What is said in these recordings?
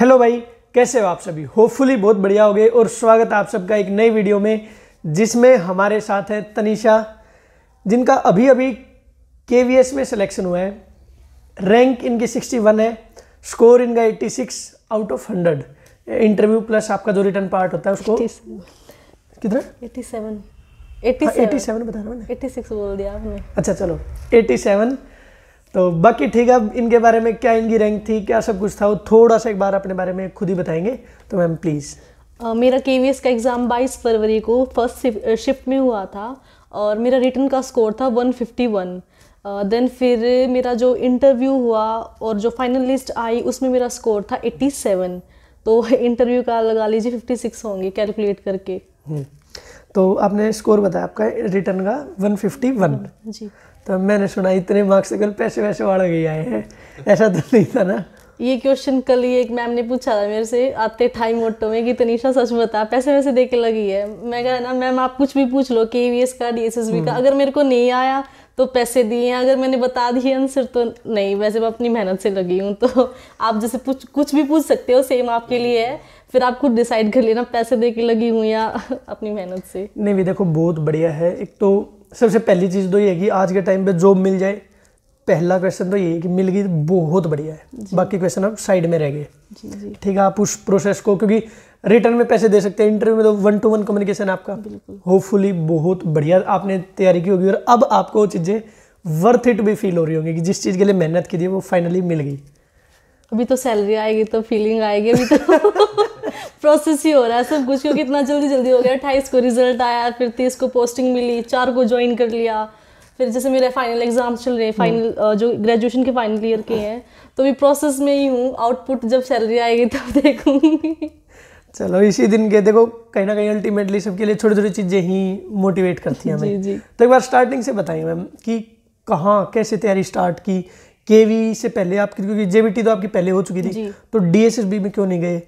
Hello भाई कैसे हो आप सभी होपफुली बहुत बढ़िया हो गए और स्वागत आप सबका एक नई वीडियो में जिसमें हमारे साथ है तनिषा जिनका अभी अभी के में सिलेक्शन हुआ है रैंक इनकी 61 है स्कोर इनका 86 आउट ऑफ 100 इंटरव्यू प्लस आपका जो रिटर्न पार्ट होता है उसको कितना 87 87 हाँ, 87 बता रहा हूँ 86 बोल दिया आपने अच्छा चलो 87 तो बाकी ठीक है अब इनके बारे में क्या इनकी रैंक थी क्या सब कुछ था वो थोड़ा सा एक बार अपने बारे में खुद ही बताएंगे तो मैम प्लीज़ uh, मेरा के का एग्ज़ाम 22 फरवरी को फर्स्ट शिफ्ट में हुआ था और मेरा रिटर्न का स्कोर था 151 देन uh, फिर मेरा जो इंटरव्यू हुआ और जो फाइनल लिस्ट आई उसमें मेरा स्कोर था 87 तो इंटरव्यू का लगा लीजिए 56 होंगे कैलकुलेट करके हम्म। तो आपने स्कोर बताया आपका रिटर्न का 151 जी तो मैंने सुना इतने मार्क्स कल पैसे वैसे वाले गए आए हैं ऐसा तो नहीं था ना ये क्वेश्चन कल ही एक मैम ने पूछा था मेरे से आते टाइम ऑटो में कि तनिषा सच बता पैसे वैसे दे के लगी है मैं कहा ना मैम आप कुछ भी पूछ लो के वी का डी का हम्म। अगर मेरे को नहीं आया तो पैसे दिए हैं अगर मैंने बता दिए आंसर तो नहीं वैसे मैं अपनी मेहनत से लगी हूँ तो आप जैसे पूछ कुछ भी पूछ सकते हो सेम आपके लिए है फिर आप खुद डिसाइड कर लेना पैसे दे के लगी हूँ या अपनी मेहनत से नहीं भी देखो बहुत बढ़िया है एक तो सबसे पहली चीज़ तो ये है कि आज के टाइम पे जॉब मिल जाए पहला क्वेश्चन तो ये है कि मिल गई तो बहुत बढ़िया है बाकी क्वेश्चन आप साइड में रह गए ठीक है आप उस प्रोसेस को क्योंकि रिटर्न में पैसे दे सकते हैं इंटरव्यू में तो वन टू वन कम्युनिकेशन आपका होपफुली बहुत बढ़िया आपने तैयारी की होगी और अब आपको वो चीज़ें वर्थ इट भी फील हो रही होंगी कि जिस चीज़ के लिए मेहनत की थी वो फाइनली मिल गई अभी तो सैलरी आएगी तो फीलिंग आएगी अभी तो प्रोसेस ही हो रहा है सब कुछ क्योंकि इतना जल्दी जल्दी हो गया अट्ठाईस को रिजल्ट आया फिर तीस को पोस्टिंग मिली चार को ज्वाइन कर लिया फिर जैसे मेरे फाइनल एग्जाम्स चल रहे हैं फाइनल हम्म। जो ग्रेजुएशन के फाइनल ईयर के हैं तो भी प्रोसेस में ही हूँ आउटपुट जब सैलरी आएगी तब तो देखूँगी चलो इसी दिन के देखो कहीं ना कहीं अल्टीमेटली सबके लिए छोटी छोटी चीज़ें ही मोटिवेट करती हैं हमें जी, जी. तो एक बार स्टार्टिंग से बताइए मैम कि कहाँ कैसे तैयारी स्टार्ट की केवी से पहले आपकी क्योंकि जेबीटी तो आपकी पहले हो चुकी थी तो डीएसएसबी में क्यों नहीं गए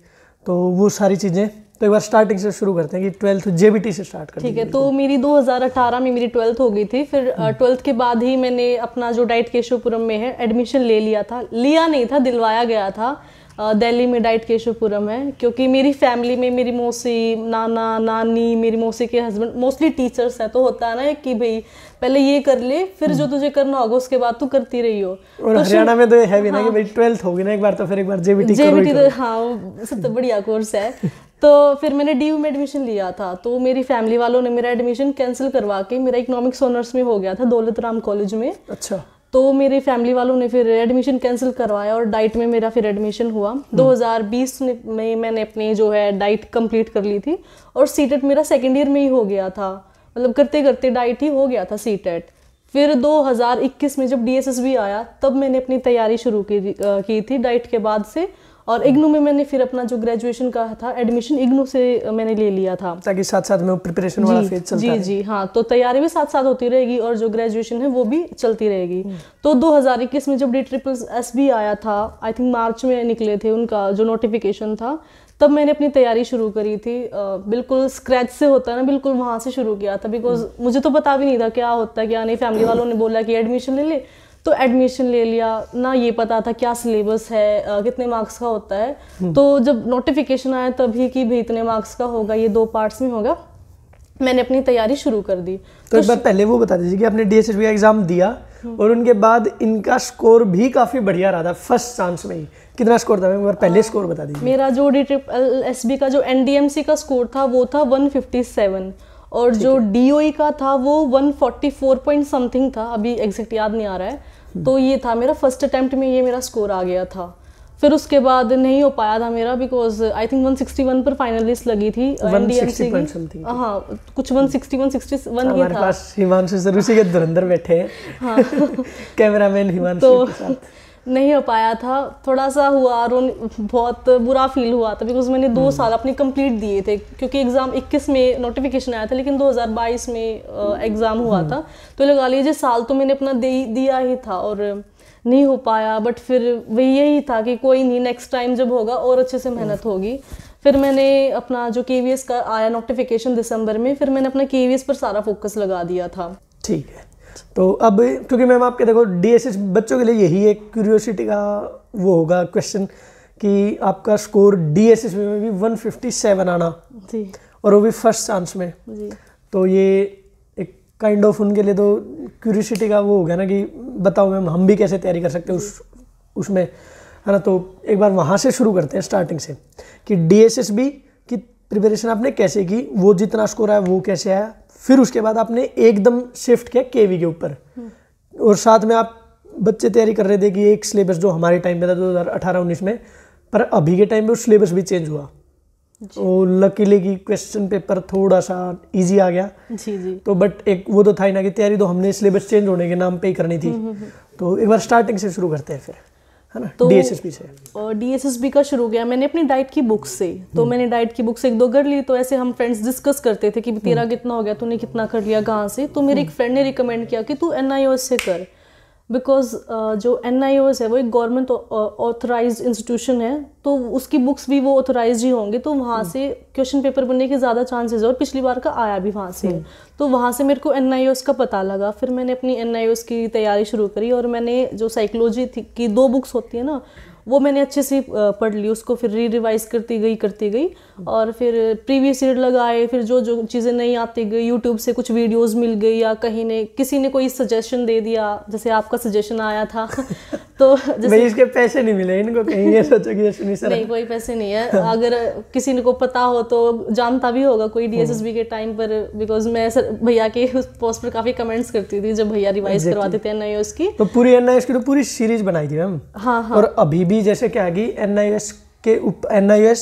तो वो सारी चीज़ें तो एक बार स्टार्टिंग से शुरू करते हैं कि ट्वेल्थ जेबीटी से स्टार्ट करते ठीक है तो मेरी 2018 में मेरी ट्वेल्थ हो गई थी फिर ट्वेल्थ हम्म। के बाद ही मैंने अपना जो डाइट केशवपुरम में है एडमिशन ले लिया था लिया नहीं था दिलवाया गया था दिल्ली में डाइट केशवपुरम है क्योंकि मेरी फैमिली में मेरी मौसी नाना नानी मेरी मौसी के हस्बैंड मोस्टली टीचर्स हैं तो होता है ना कि भाई पहले ये कर ले फिर जो हम्म। तुझे करना होगा उसके बाद तू करती रही हो और तो हरियाणा में तो है भी हाँ, ना कि भाई ट्वेल्थ होगी ना एक बार तो फिर एक बार जेबीटी जेबीटी तो हाँ सबसे बढ़िया कोर्स है तो फिर मैंने डी में एडमिशन लिया था तो मेरी फैमिली वालों ने मेरा एडमिशन कैंसिल करवा के मेरा इकोनॉमिक्स ऑनर्स में हो गया था दौलत राम कॉलेज में अच्छा तो मेरे फैमिली वालों ने फिर एडमिशन कैंसिल करवाया और डाइट में मेरा फिर एडमिशन हुआ 2020 हम्म। में मैंने अपनी जो है डाइट कंप्लीट कर ली थी और सी टेट मेरा सेकेंड ईयर में ही हो गया था मतलब करते करते डाइट ही हो गया था सी टेट फिर 2021 में जब डी आया तब मैंने अपनी तैयारी शुरू की की थी डाइट के बाद से और इग्नू में मैंने फिर अपना जो ग्रेजुएशन का था एडमिशन इग्नू से मैंने ले लिया था ताकि साथ साथ में प्रिपरेशन वाला फेज चलता जी है। जी हाँ तो तैयारी भी साथ साथ होती रहेगी और जो ग्रेजुएशन है वो भी चलती रहेगी हम्म। तो 2021 में जब डी ट्रिपल एस बी आया था आई थिंक मार्च में निकले थे उनका जो नोटिफिकेशन था तब मैंने अपनी तैयारी शुरू करी थी बिल्कुल स्क्रैच से होता है ना बिल्कुल वहाँ से शुरू किया था बिकॉज हम्म। मुझे तो पता भी नहीं था क्या होता है क्या नहीं फैमिली वालों ने बोला कि एडमिशन ले ले तो एडमिशन ले लिया ना ये पता था क्या सिलेबस है कितने मार्क्स का होता है हम्म। तो जब नोटिफिकेशन आया तभी कि भाई इतने मार्क्स का होगा ये दो पार्ट्स में होगा मैंने अपनी तैयारी शुरू कर दी तो, एक तो बार पहले वो बता दीजिए कि आपने डी एस का एग्ज़ाम दिया हम्म। और उनके बाद इनका स्कोर भी काफ़ी बढ़िया रहा था फर्स्ट चांस में ही कितना स्कोर था मैं एक बार पहले स्कोर बता दीजिए मेरा जो डी ट्रिपल एस का जो एन का स्कोर था वो था 157 और जो डी e का था वो 144 पॉइंट समथिंग था अभी एग्जैक्ट याद नहीं आ रहा है हम्म। तो ये था मेरा फर्स्ट अटैम्प्ट में ये मेरा स्कोर आ गया था फिर उसके बाद नहीं हो पाया था मेरा बिकॉज आई थिंक 161 पर फाइनलिस्ट लगी थी एनडीएमसी uh, की हाँ कुछ 160 161 वन हमारे था हिमांशु सर उसी के धुरंधर बैठे हैं हाँ। कैमरामैन हिमांशु तो, के साथ नहीं हो पाया था थोड़ा सा हुआ और बहुत बुरा फील हुआ था बिकॉज मैंने दो हम्म। साल अपने कंप्लीट दिए थे क्योंकि एग्ज़ाम 21 में नोटिफिकेशन आया था लेकिन 2022 में एग्ज़ाम हम्म। हुआ हम्म। था तो लगा लीजिए साल तो मैंने अपना दे दिया ही था और नहीं हो पाया बट फिर वही यही था कि कोई नहीं नेक्स्ट टाइम जब होगा और अच्छे से मेहनत होगी फिर मैंने अपना जो के का आया नोटिफिकेशन दिसंबर में फिर मैंने अपना के पर सारा फोकस लगा दिया था ठीक है तो अब क्योंकि मैम आपके देखो डी बच्चों के लिए यही एक क्यूरियोसिटी का वो होगा क्वेश्चन कि आपका स्कोर डी में भी 157 आना जी और वो भी फर्स्ट चांस में जी तो ये एक काइंड ऑफ उनके लिए तो क्यूरियोसिटी का वो हो गया ना कि बताओ मैम हम भी कैसे तैयारी कर सकते हैं उस उसमें है ना तो एक बार वहाँ से शुरू करते हैं स्टार्टिंग से कि डी की प्रिपरेशन आपने कैसे की वो जितना स्कोर आया वो कैसे आया फिर उसके बाद आपने एकदम शिफ्ट किया वी के ऊपर और साथ में आप बच्चे तैयारी कर रहे थे कि एक सिलेबस जो हमारे टाइम में था दो हज़ार अठारह उन्नीस में पर अभी के टाइम में उस सिलेबस भी चेंज हुआ और लकीले की क्वेश्चन पेपर थोड़ा सा इजी आ गया जी जी तो बट एक वो तो था ही ना कि तैयारी तो हमने सिलेबस चेंज होने के नाम पे ही करनी थी हम्म, हम्म, हम्म। तो एक बार स्टार्टिंग से शुरू करते हैं फिर डी एस एस बी से डीएसएसबी का शुरू गया मैंने अपनी डाइट की बुक से तो हम्म। मैंने डाइट की बुक से एक दो कर ली तो ऐसे हम फ्रेंड्स डिस्कस करते थे कि तेरा हम्म। कितना हो गया तूने कितना कर लिया कहाँ से तो मेरे हम्म। एक फ्रेंड ने रिकमेंड किया कि तू एन से कर बिकॉज uh, जो एन आई है वो एक गवर्नमेंट ऑथोराइज इंस्टीट्यूशन है तो उसकी बुक्स भी वो ऑथोराइज ही होंगे तो वहाँ hmm. से क्वेश्चन पेपर बनने के ज़्यादा चांसेस और पिछली बार का आया भी वहाँ से hmm. तो वहाँ से मेरे को एन आई का पता लगा फिर मैंने अपनी एन आई की तैयारी शुरू करी और मैंने जो साइकोलॉजी की दो बुक्स होती है ना वो मैंने अच्छे से पढ़ ली उसको फिर री रिवाइज करती गई करती गई और फिर प्रीवियस ईयर लगाए फिर जो जो चीज़ें नहीं आती गई यूट्यूब से कुछ वीडियोस मिल गई या कहीं ने किसी ने कोई सजेशन दे दिया जैसे आपका सजेशन आया था तो जैसे इसके पैसे नहीं मिले इनको कहीं ये सोचो कि नहीं, नहीं कोई पैसे नहीं है अगर किसी ने को पता हो तो जानता भी होगा कोई डी हम्म। के टाइम पर बिकॉज मैं भैया के उस पोस्ट पर काफी कमेंट्स करती थी जब भैया रिवाइज करवाते थे एनआईओ की तो पूरी एन की तो पूरी सीरीज बनाई थी मैम हाँ हाँ और अभी बी जैसे क्या आएगी एन आई एस के उप N I S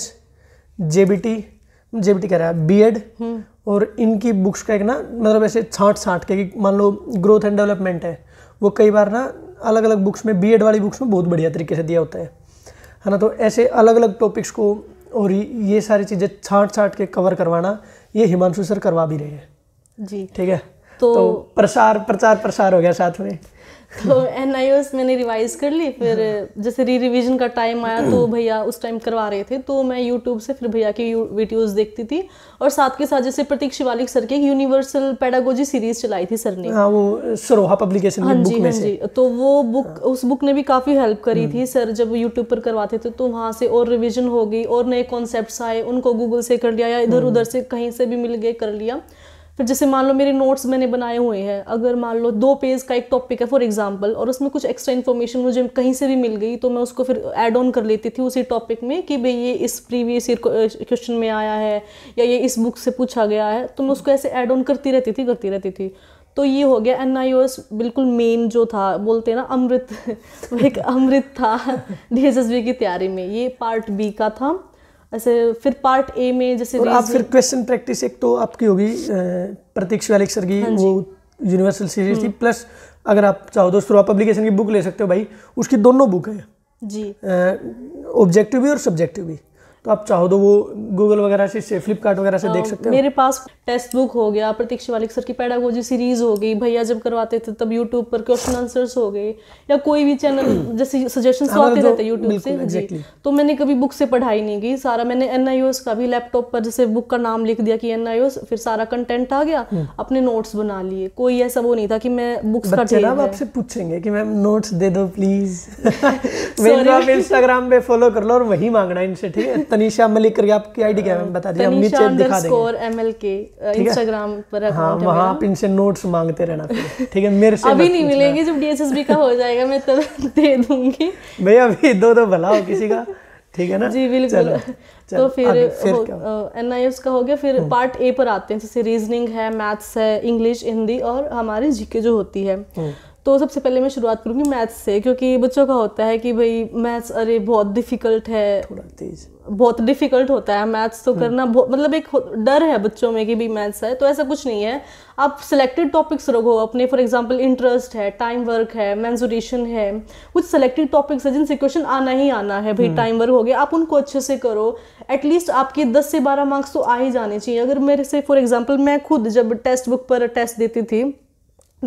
J B T J B T कह रहा है बी एड e हम्म। और इनकी बुक्स का एक ना मतलब ऐसे छाँट छाँट के मान लो ग्रोथ एंड डेवलपमेंट है वो कई बार ना अलग अलग बुक्स में बी एड e वाली बुक्स में बहुत बढ़िया तरीके से दिया होता है है ना तो ऐसे अलग अलग टॉपिक्स को और ये सारी चीज़ें छाँट छाँट के कवर करवाना ये हिमांशु सर करवा भी रहे हैं जी ठीक है तो, तो प्रसार प्रचार प्रसार हो गया साथ में तो एन आई एस मैंने रिवाइज कर ली फिर जैसे री रिविजन का टाइम आया तो भैया उस टाइम करवा रहे थे तो मैं यूट्यूब से फिर भैया की वीडियोज देखती थी और साथ के साथ जैसे प्रतीक शिवालिक सर की यूनिवर्सल पेडागोजी सीरीज चलाई थी सर ने हाँ वो सरोहा पब्लिकेशन हाँ जी हाँ जी तो वो बुक उस बुक ने भी काफ़ी हेल्प करी थी हम्म। सर जब यूट्यूब पर करवाते थे तो वहाँ से और रिविजन हो गई और नए कॉन्सेप्ट आए उनको गूगल से कर लिया या इधर उधर हम्म। से कहीं से भी मिल गए कर लिया फिर जैसे मान लो मेरे नोट्स मैंने बनाए हुए हैं अगर मान लो दो पेज का एक टॉपिक है फॉर एग्जाम्पल और उसमें कुछ एक्स्ट्रा इन्फॉर्मेशन मुझे कहीं से भी मिल गई तो मैं उसको फिर एड ऑन कर लेती थी उसी टॉपिक में कि भाई ये इस प्रीवियस ईयर क्वेश्चन में आया है या ये इस बुक से पूछा गया है तो मैं उसको ऐसे एड ऑन करती रहती थी करती रहती थी तो ये हो गया एन आई बिल्कुल मेन जो था बोलते हैं ना अमृत एक अमृत था डी की तैयारी में ये पार्ट बी का था ऐसे फिर पार्ट ए में जैसे और आप फिर क्वेश्चन प्रैक्टिस एक तो आपकी होगी प्रतीक्षा सर की हाँ वो यूनिवर्सल सीरीज थी प्लस हम्म। अगर आप चाहो दोस्तों आप पब्लिकेशन की बुक ले सकते हो भाई उसकी दोनों बुक है जी ऑब्जेक्टिव भी और सब्जेक्टिव भी तो आप चाहो तो वो गूगल वगैरह से फ्लिपकार्ट वगैरह से देख सकते हो मेरे पास टेस्ट बुक हो गया प्रतीक्षा वालिक सर की पैडागोजी सीरीज हो गई भैया जब करवाते थे तब यूट्यूब पर क्वेश्चन आंसर्स हो गए या कोई भी चैनल जैसे सजेशन तो हाँ, आते तो रहते यूट्यूब से exactly. तो मैंने कभी बुक से पढ़ाई नहीं की सारा मैंने एन का भी लैपटॉप पर जैसे बुक का नाम लिख दिया कि एन फिर सारा कंटेंट आ गया हम्म। अपने नोट्स बना लिए कोई ऐसा वो नहीं था कि मैं बुक्स का आपसे पूछेंगे कि मैम नोट्स दे दो प्लीज मेरे आप इंस्टाग्राम पे फॉलो कर लो और वही मांगना इनसे ठीक है तनिषा मलिक करके आपकी आईडी क्या है बता दीजिए हम नीचे दिखा देंगे एमएलके इंस्टाग्राम पर अकाउंट हाँ, वहां आप इनसे नोट्स मांगते रहना ठीक है मेरे से अभी नहीं मिलेंगे जब डीएसएसबी का हो जाएगा मैं तब तो दे दूंगी भैया अभी दो दो भला हो किसी का ठीक है ना जी बिल्कुल तो फिर एन आई एस का हो गया फिर पार्ट हम्म। ए पर आते हैं जैसे रीजनिंग है मैथ्स है इंग्लिश हिंदी और हमारी जीके जो होती है हम्म। तो सबसे पहले मैं शुरुआत करूँगी मैथ्स से क्योंकि बच्चों का होता है कि भाई मैथ्स अरे बहुत डिफ़िकल्ट है थोड़ा तेज बहुत डिफ़िकल्ट होता है मैथ्स तो हम्म। करना मतलब एक डर है बच्चों में कि भी मैथ्स है तो ऐसा कुछ नहीं है आप सिलेक्टेड टॉपिक्स रखो अपने फॉर एग्जांपल इंटरेस्ट है टाइम वर्क है मैंजोरेशन है कुछ सिलेक्टेड टॉपिक्स है जिनसे क्वेश्चन आना ही आना है भाई टाइम हम्म। वर्क हो गया आप उनको अच्छे से करो एटलीस्ट आपके दस से बारह मार्क्स तो आ ही जाने चाहिए अगर मेरे से फॉर एग्जाम्पल मैं खुद जब टेक्स्ट बुक पर टेस्ट देती थी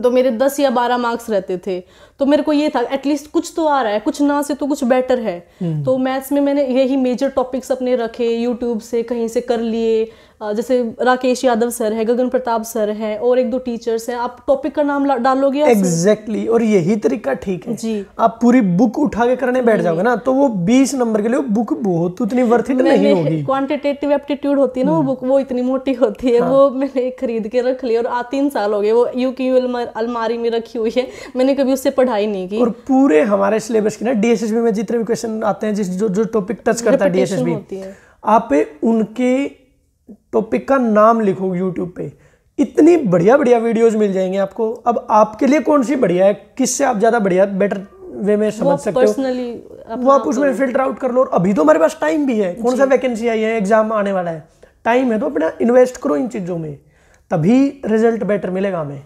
तो मेरे दस या बारह मार्क्स रहते थे तो मेरे को ये था एटलीस्ट कुछ तो आ रहा है कुछ ना से तो कुछ बेटर है हम्म। तो मैथ्स में मैंने यही मेजर टॉपिक्स अपने रखे यूट्यूब से कहीं से कर लिए जैसे राकेश यादव सर है गगन प्रताप सर है और एक दो टीचर्स हैं आप टॉपिक का नाम डालोगे एग्जैक्टली और यही तरीका ठीक है जी आप पूरी बुक उठा के करने बैठ जाओगे ना तो वो बीस नंबर के लिए बुक बहुत उतनी वर्थित नहीं होगी क्वांटिटेटिव एप्टीट्यूड होती है ना वो बुक हम्म। वो इतनी मोटी होती है हाँ। वो मैंने खरीद के रख ली और आ तीन साल हो गए वो यू की अलमारी में रखी हुई है मैंने कभी उससे पढ़ा पढ़ाई नहीं की और पूरे हमारे सिलेबस की ना डीएसएसबी में जितने भी क्वेश्चन आते हैं जिस जो जो टॉपिक टच करता है डीएसएसबी आप उनके टॉपिक का नाम लिखो यूट्यूब पे इतनी बढ़िया बढ़िया वीडियोज मिल जाएंगे आपको अब आपके लिए कौन सी बढ़िया है किससे आप ज़्यादा बढ़िया बेटर वे में समझ सकते हो वो आप उसमें फिल्टर तो- आउट कर लो और अभी तो हमारे पास टाइम भी है कौन सा वैकेंसी आई है एग्जाम आने वाला है टाइम है तो अपना इन्वेस्ट करो इन चीज़ों में तभी रिजल्ट बेटर मिलेगा हमें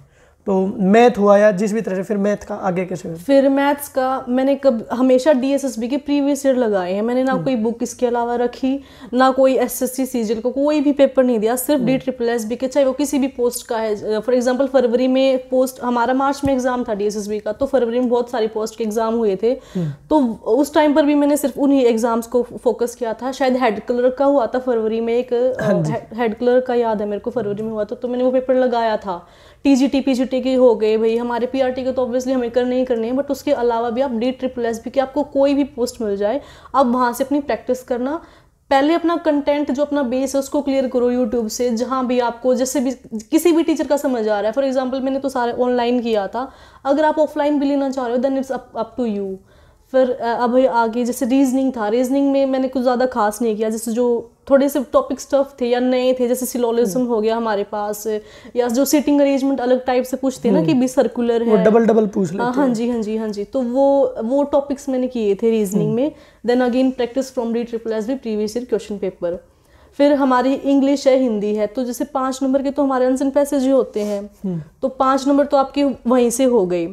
तो मैथ हुआ या जिस भी तरह से फिर मैथ का आगे कैसे फिर मैथ्स का मैंने कब हमेशा डीएसएसबी के प्रीवियस ईयर लगाए हैं मैंने ना हम्म। कोई बुक इसके अलावा रखी ना कोई एसएससी सीजीएल को कोई भी पेपर नहीं दिया सिर्फ डी ट्रिपल एस बी के चाहे वो किसी भी पोस्ट का है फॉर एग्जांपल फरवरी में पोस्ट हमारा मार्च में एग्जाम था डीएसएसबी का तो फरवरी में बहुत सारी पोस्ट के एग्जाम हुए थे हम्म। तो उस टाइम पर भी मैंने सिर्फ उन्हीं एग्जाम्स को फोकस किया था शायद हेड क्लर्क का हुआ था फरवरी में एक हेड हाँ क्लर्क का याद है मेरे को फरवरी में हुआ था तो मैंने वो पेपर लगाया था T G T P G T के हो गए भाई हमारे पी आर टी के तो ऑब्वियसली हमें कर नहीं करने हैं बट उसके अलावा भी आप डी ट्रिपल एस बी की आपको कोई भी पोस्ट मिल जाए आप वहाँ से अपनी प्रैक्टिस करना पहले अपना कंटेंट जो अपना बेस है उसको क्लियर करो यूट्यूब से जहाँ भी आपको जैसे भी किसी भी टीचर का समझ आ रहा है फॉर एग्जाम्पल मैंने तो सारे ऑनलाइन किया था अगर आप ऑफलाइन भी लेना चाह रहे हो then it's up up to you फिर अब आगे जैसे रीजनिंग था रीजनिंग में मैंने कुछ ज़्यादा खास नहीं किया जैसे जो थोड़े से टॉपिक स्टफ थे या नए थे जैसे सिलोलिज्म हम्म। हो गया हमारे पास या जो सीटिंग अरेंजमेंट अलग टाइप से पूछते ना हम्म। कि भी सर्कुलर है वो डबल डबल पूछ लेते हाँ, हाँ जी हाँ जी हाँ जी तो वो वो टॉपिक्स मैंने किए थे रीजनिंग हम्म। में देन अगेन प्रैक्टिस फ्रॉम री triple S B previous year question paper फिर हमारी इंग्लिश है हिंदी है तो जैसे पाँच नंबर के तो हमारे आंसर पैसेज ही होते हैं तो पाँच नंबर तो आपके वहीं से हो गई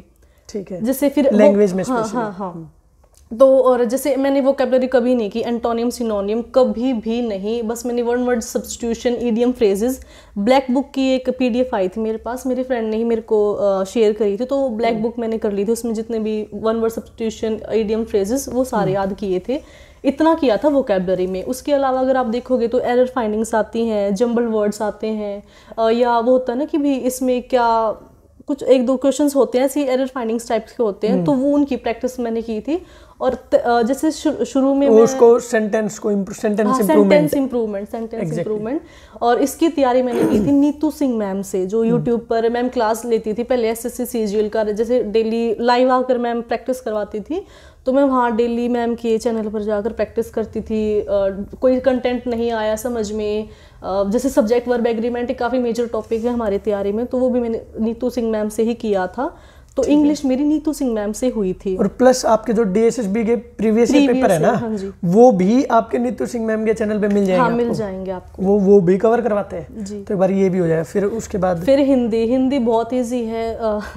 ठीक है जैसे फिर लैंग्वेज में हाँ हाँ हाँ तो और जैसे मैंने वो कैबलरी कभी नहीं की एंटोनियम सिनोनियम कभी भी नहीं बस मैंने one word substitution idiom phrases black book की एक पीडीएफ आई थी मेरे पास मेरे फ्रेंड ने ही मेरे को शेयर करी थी तो ब्लैक बुक मैंने कर ली थी उसमें जितने भी one word substitution idiom phrases वो सारे याद किए थे इतना किया था वो कैबलरी में उसके अलावा अगर आप देखोगे तो एरर फाइंडिंग्स आती हैं जम्बल वर्ड्स आते हैं या वो होता है ना कि भी इसमें क्या कुछ एक दो क्वेश्चन होते हैं सी एरर फाइंडिंग्स टाइप के होते हैं हम्म। तो वो उनकी प्रैक्टिस मैंने की थी और जैसे शुरू में तो उसको सेंटेंस को sentence sentence improvement sentence improvement और इसकी तैयारी मैंने की थी नीतू सिंह मैम से जो यूट्यूब हम्म। पर मैम क्लास लेती थी पहले एस एस का जैसे डेली लाइव आकर मैम प्रैक्टिस करवाती थी तो मैं वहाँ डेली मैम के चैनल पर जाकर प्रैक्टिस करती थी आ, कोई कंटेंट नहीं आया समझ में आ, जैसे सब्जेक्ट वर्ब एग्रीमेंट एक काफ़ी मेजर टॉपिक है हमारे तैयारी में तो वो भी मैंने नीतू सिंह मैम से ही किया था तो इंग्लिश मेरी नीतू सिंह मैम से हुई थी और प्लस आपके जो डीएसएसबी के प्रीवियस पेपर है ना हाँ जी वो भी आपके नीतू सिंह मैम के चैनल पे मिल जाएंगे हाँ मिल जाएंगे आपको वो वो भी कवर करवाते हैं तो एक बार ये भी हो जाए फिर उसके बाद फिर हिंदी हिंदी बहुत ईजी है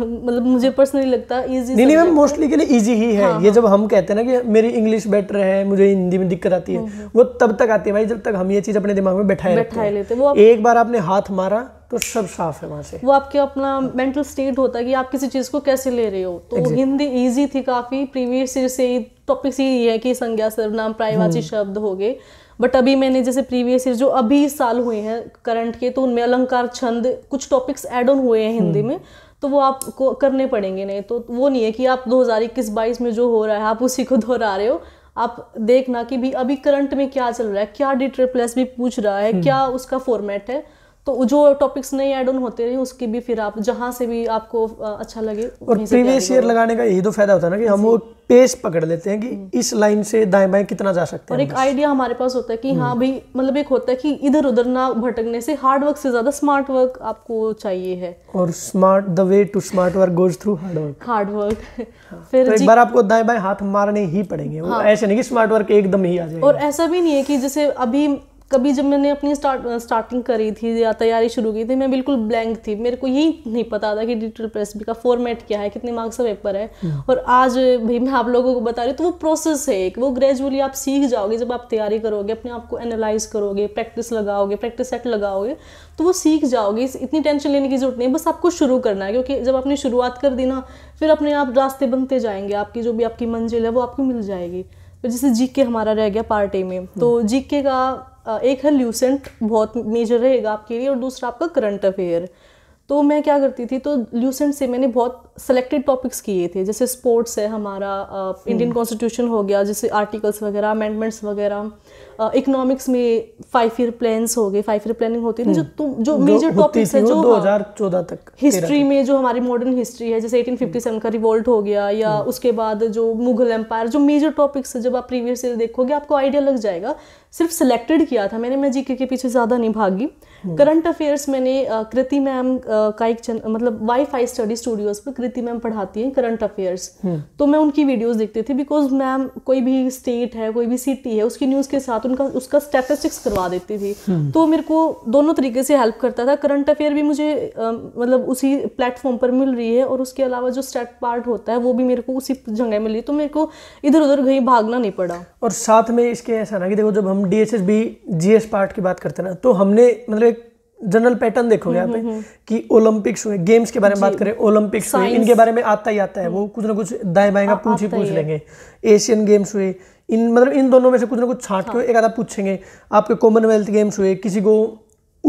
मतलब मुझे पर्सनली लगता है मैम मोस्टली के लिए ईजी ही है हाँ, ये हाँ। जब हम कहते हैं ना कि मेरी इंग्लिश बेटर है मुझे हिंदी में दिक्कत आती है हम्म, हम्म। वो तब तक आती है भाई जब तक हम ये चीज अपने दिमाग में बैठाए बैठाए लेते हैं एक बार आपने हाथ मारा तो सब साफ है वहाँ से वो आपके अपना मेंटल स्टेट होता है कि आप किसी चीज़ को कैसे ले रहे हो तो exactly. हिंदी इजी थी काफ़ी प्रीवियस ईयर से से ही है कि संज्ञा सर्वनाम प्रायवाची हम्म। शब्द हो गए बट अभी मैंने जैसे प्रीवियस ईयर जो अभी साल हुए हैं करंट के तो उनमें अलंकार छंद कुछ टॉपिक्स एड ऑन हुए हैं हिंदी हम्म। में तो वो आपको करने पड़ेंगे नहीं तो वो नहीं है कि आप इक्कीस बाईस में जो हो रहा है आप उसी को दोहरा रहे हो आप देखना कि भी अभी करंट में क्या चल रहा है क्या डिट प्लस भी पूछ रहा है हम्म। क्या उसका फॉर्मेट है तो जो टॉपिक्स नए ऐड ऑन होते रहे उसके भी फिर आप जहाँ से भी आपको अच्छा लगे और प्रीवियस ईयर लगाने का यही तो फायदा होता है ना कि हम वो पेस पकड़ लेते हैं कि हम्म। इस लाइन से दाएं बाएं कितना जा सकते हैं और एक आइडिया हमारे पास होता है कि हम्म। हाँ भाई मतलब एक होता है कि इधर उधर ना भटकने से हार्ड वर्क से ज्यादा स्मार्ट वर्क आपको चाहिए है और smart the way to smart work goes through hard work hard work फिर तो एक बार आपको दाएं बाएं हाथ मारने ही पड़ेंगे हाँ। ऐसे नहीं कि स्मार्ट वर्क एकदम ही आ जाए और ऐसा भी नहीं है कि जैसे अभी कभी जब मैंने अपनी स्टार्ट स्टार्टिंग करी थी या तैयारी शुरू की थी मैं बिल्कुल ब्लैंक थी मेरे को यही नहीं पता था कि डिजिटल प्रेस का फॉर्मेट क्या है कितने मार्क्स का पेपर है और आज भाई मैं आप लोगों को बता रही हूँ तो वो प्रोसेस है एक वो ग्रेजुअली आप सीख जाओगे जब आप तैयारी करोगे अपने आप को एनालाइज करोगे प्रैक्टिस लगाओगे प्रैक्टिस सेट लगाओगे तो वो सीख जाओगे इतनी टेंशन लेने की जरूरत नहीं है बस आपको शुरू करना है क्योंकि जब आपने शुरुआत कर दी ना फिर अपने आप रास्ते बनते जाएंगे आपकी जो भी आपकी मंजिल है वो आपको मिल जाएगी तो जैसे जीके हमारा रह गया पार्टी में तो जीके हम्म। का एक है ल्यूसेंट बहुत मेजर रहेगा आपके लिए और दूसरा आपका करंट अफेयर तो मैं क्या करती थी तो ल्यूसेंट से मैंने बहुत सेलेक्टेड टॉपिक्स किए थे जैसे स्पोर्ट्स है हमारा इंडियन कॉन्स्टिट्यूशन हम्म। हो गया जैसे आर्टिकल्स वगैरह अमेंडमेंट्स वगैरह इकोनॉमिक्स में फाइव ईयर प्लान्स हो गए फाइव ईयर प्लानिंग होती है जो हम्म। तुम जो मेजर टॉपिक्स है जो 2014 हाँ, तक हिस्ट्री में जो हमारी मॉडर्न हिस्ट्री है जैसे 1857 का रिवोल्ट हो गया या हम्म। उसके बाद जो मुगल एम्पायर जो मेजर टॉपिक्स है जब आप प्रीवियस ईयर देखोगे आपको आइडिया लग जाएगा सिर्फ सिलेक्टेड किया था मैंने मैं जीके के पीछे ज़्यादा नहीं भागी करंट हम्म। अफेयर्स मैंने कृति मैम का एक मतलब वाई फाई स्टडी स्टूडियोज पर कृति मैम पढ़ाती हैं करंट अफेयर्स तो मैं उनकी वीडियोज देखती थी बिकॉज मैम कोई भी स्टेट है कोई भी सिटी है उसकी न्यूज़ के साथ तो उनका उसका स्टेटिस्टिक्स करवा देती थी हम्म। तो मेरे को दोनों तरीके से हेल्प करता था करंट अफेयर भी मुझे आ, मतलब उसी प्लेटफॉर्म पर मिल रही है और उसके अलावा जो स्टेट पार्ट होता है वो भी मेरे को उसी जगह मिली तो मेरे को इधर उधर कहीं भागना नहीं पड़ा और साथ में इसके ऐसा ना कि देखो जब हम D S S B G S part की बात करते ना तो हमने मतलब एक जनरल पैटर्न देखो यहाँ पे हम्म, हम्म, हम्म। कि ओलंपिक्स हुए गेम्स के बारे में बात करें ओलंपिक्स हुए इनके बारे में आता ही आता है वो कुछ ना कुछ दाएं बाएं का पूछ ही पूछ लेंगे एशियन गेम्स हुए इन मतलब इन दोनों में से कुछ ना कुछ छाट के हाँ। एक आधा पूछेंगे आपके कॉमनवेल्थ गेम्स हुए किसी को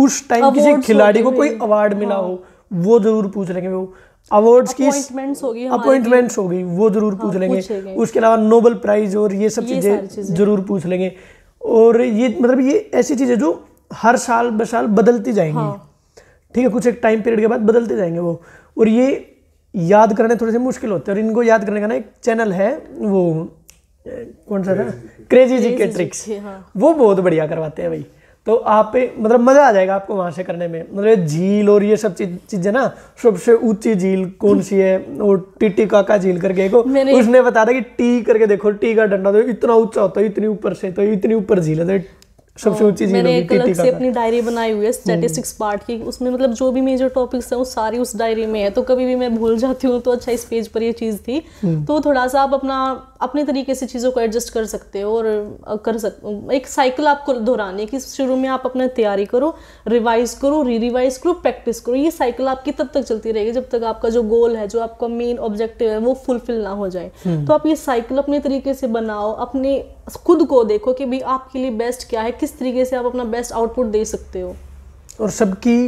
उस टाइम किसी खिलाड़ी को कोई अवार्ड हाँ। मिला हो वो जरूर पूछ लेंगे वो अवार्ड्स की अपॉइंटमेंट्स होगी वो जरूर हाँ, पूछ लेंगे उसके अलावा नोबल प्राइज और ये सब चीजें जरूर पूछ लेंगे और ये मतलब ये ऐसी चीज है जो हर साल ब साल बदलती जाएंगी हाँ। ठीक है कुछ एक टाइम पीरियड के बाद बदलते जाएंगे वो और ये याद करने थोड़े से मुश्किल होते हैं और इनको याद करने का ना एक चैनल है वो कौन सा था क्रेजी जी के ट्रिक्स वो बहुत बढ़िया करवाते हैं भाई तो आप पे मतलब मज़ा आ जाएगा आपको वहां से करने में मतलब झील और ये सब चीज़ें ना सबसे ऊंची झील कौन सी है वो टीटी काका झील करके को उसने बताया था कि टी करके देखो टी का डंडा तो इतना ऊंचा होता है इतनी ऊपर से तो इतनी ऊपर झील है तो सबसे तो ऊंची मैंने एक अलग से अपनी डायरी बनाई हुई है स्टैटिस्टिक्स हम्म। पार्ट की उसमें मतलब जो भी मेजर टॉपिक्स हैं वो सारी उस डायरी में है तो कभी भी मैं भूल जाती हूँ तो अच्छा इस पेज पर ये चीज़ थी हम्म। तो थोड़ा सा आप अपना अपने तरीके से चीज़ों को एडजस्ट कर सकते हो और कर सक एक साइकिल आपको दोहराने की शुरू में आप अपना तैयारी करो रिवाइज करो री रिवाइज करो प्रैक्टिस करो ये साइकिल आपकी तब तक चलती रहेगी जब तक आपका जो गोल है जो आपका मेन ऑब्जेक्टिव है वो फुलफिल ना हो जाए हम्म। तो आप ये साइकिल अपने तरीके से बनाओ अपने खुद को देखो कि भाई आपके लिए बेस्ट क्या है किस तरीके से आप अपना बेस्ट आउटपुट दे सकते हो और सबकी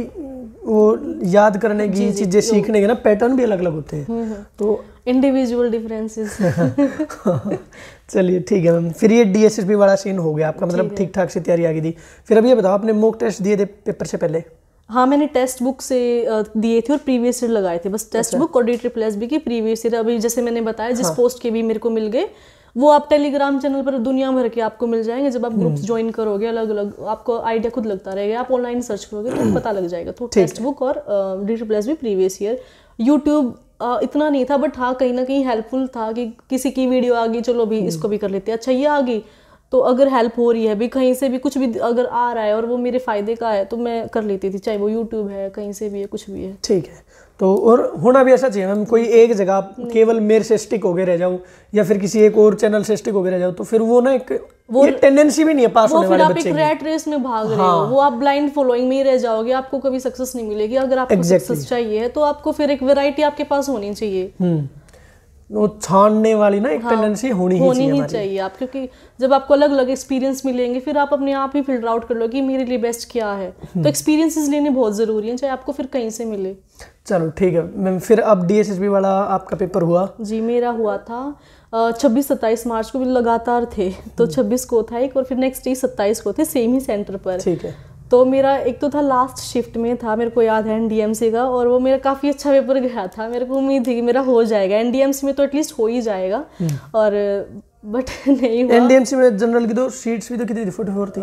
वो याद करने की चीजें तो- सीखने के ना पैटर्न भी अलग अलग होते हैं हम्म, हम्म। तो इंडिविजुअल डिफरेंसेस चलिए ठीक है मैम फिर ये डीएसएसपी वाला सीन हो गया आपका मतलब ठीक ठाक से तैयारी आ गई थी फिर अब ये बताओ आपने मोक टेस्ट दिए थे पेपर से पहले हाँ मैंने टेस्ट बुक से दिए थे और प्रीवियस ईयर लगाए थे बस टेस्ट अच्छा। बुक और डी ट्रिपल एस बी की प्रीवियस ईयर अभी जैसे मैंने बताया जिस हाँ। पोस्ट के भी मेरे को मिल गए वो आप टेलीग्राम चैनल पर दुनिया भर के आपको मिल जाएंगे जब आप ग्रुप्स हम्म। ज्वाइन करोगे अलग अलग आपको आइडिया खुद लगता रहेगा आप ऑनलाइन सर्च करोगे तो पता लग जाएगा तो टेक्स्ट बुक और डिटर प्लस भी प्रीवियस ईयर यूट्यूब इतना नहीं था बट हाँ कहीं ना कहीं हेल्पफुल था कि किसी की वीडियो आ गई चलो भी हम्म। इसको भी कर लेते अच्छा ये आ गई तो अगर हेल्प हो रही है भी कहीं से भी कुछ भी अगर आ रहा है और वो मेरे फ़ायदे का है तो मैं कर लेती थी चाहे वो यूट्यूब है कहीं से भी है कुछ भी है ठीक है तो और होना भी ऐसा चाहिए मैम कोई एक जगह केवल मेरे से स्टिक हो गए रह जाऊँ या फिर किसी एक और चैनल से स्टिक हो गए रह जाऊँ तो फिर वो ना एक वो ये टेंडेंसी भी नहीं है पास वो होने फिर वाले आप बच्चे एक रैट रेस में भाग हाँ। रहे हो हाँ। वो आप ब्लाइंड फॉलोइंग में ही रह जाओगे आपको कभी सक्सेस नहीं मिलेगी अगर आपको exactly. सक्सेस चाहिए तो आपको फिर एक वैरायटी आपके पास होनी चाहिए हम्म। वो छानने वाली ना एक हाँ, टेंडेंसी होनी, होनी ही चाहिए, चाहिए आप क्योंकि जब आपको अलग अलग एक्सपीरियंस मिलेंगे फिर आप अपने आप ही फिल्टर आउट कर लो कि मेरे लिए बेस्ट क्या है तो एक्सपीरियंसेस हम्म। लेने बहुत ज़रूरी हैं चाहे आपको फिर कहीं से मिले चलो ठीक है मैम फिर अब डी वाला आपका पेपर हुआ जी मेरा हुआ था छब्बीस सत्ताईस मार्च को भी लगातार थे तो हम्म। छब्बीस को था एक और फिर नेक्स्ट डे सत्ताईस को थे सेम ही सेंटर पर ठीक है तो मेरा एक तो था लास्ट शिफ्ट में था मेरे को याद है एनडीएमसी का और वो मेरा काफ़ी अच्छा पेपर गया था मेरे को उम्मीद थी कि मेरा हो जाएगा एनडीएमसी में तो एटलीस्ट हो ही जाएगा हम्म। और बट नहीं हुआ एनडीएमसी में जनरल की तो सीट्स भी तो कितनी फोर्टी फोर थी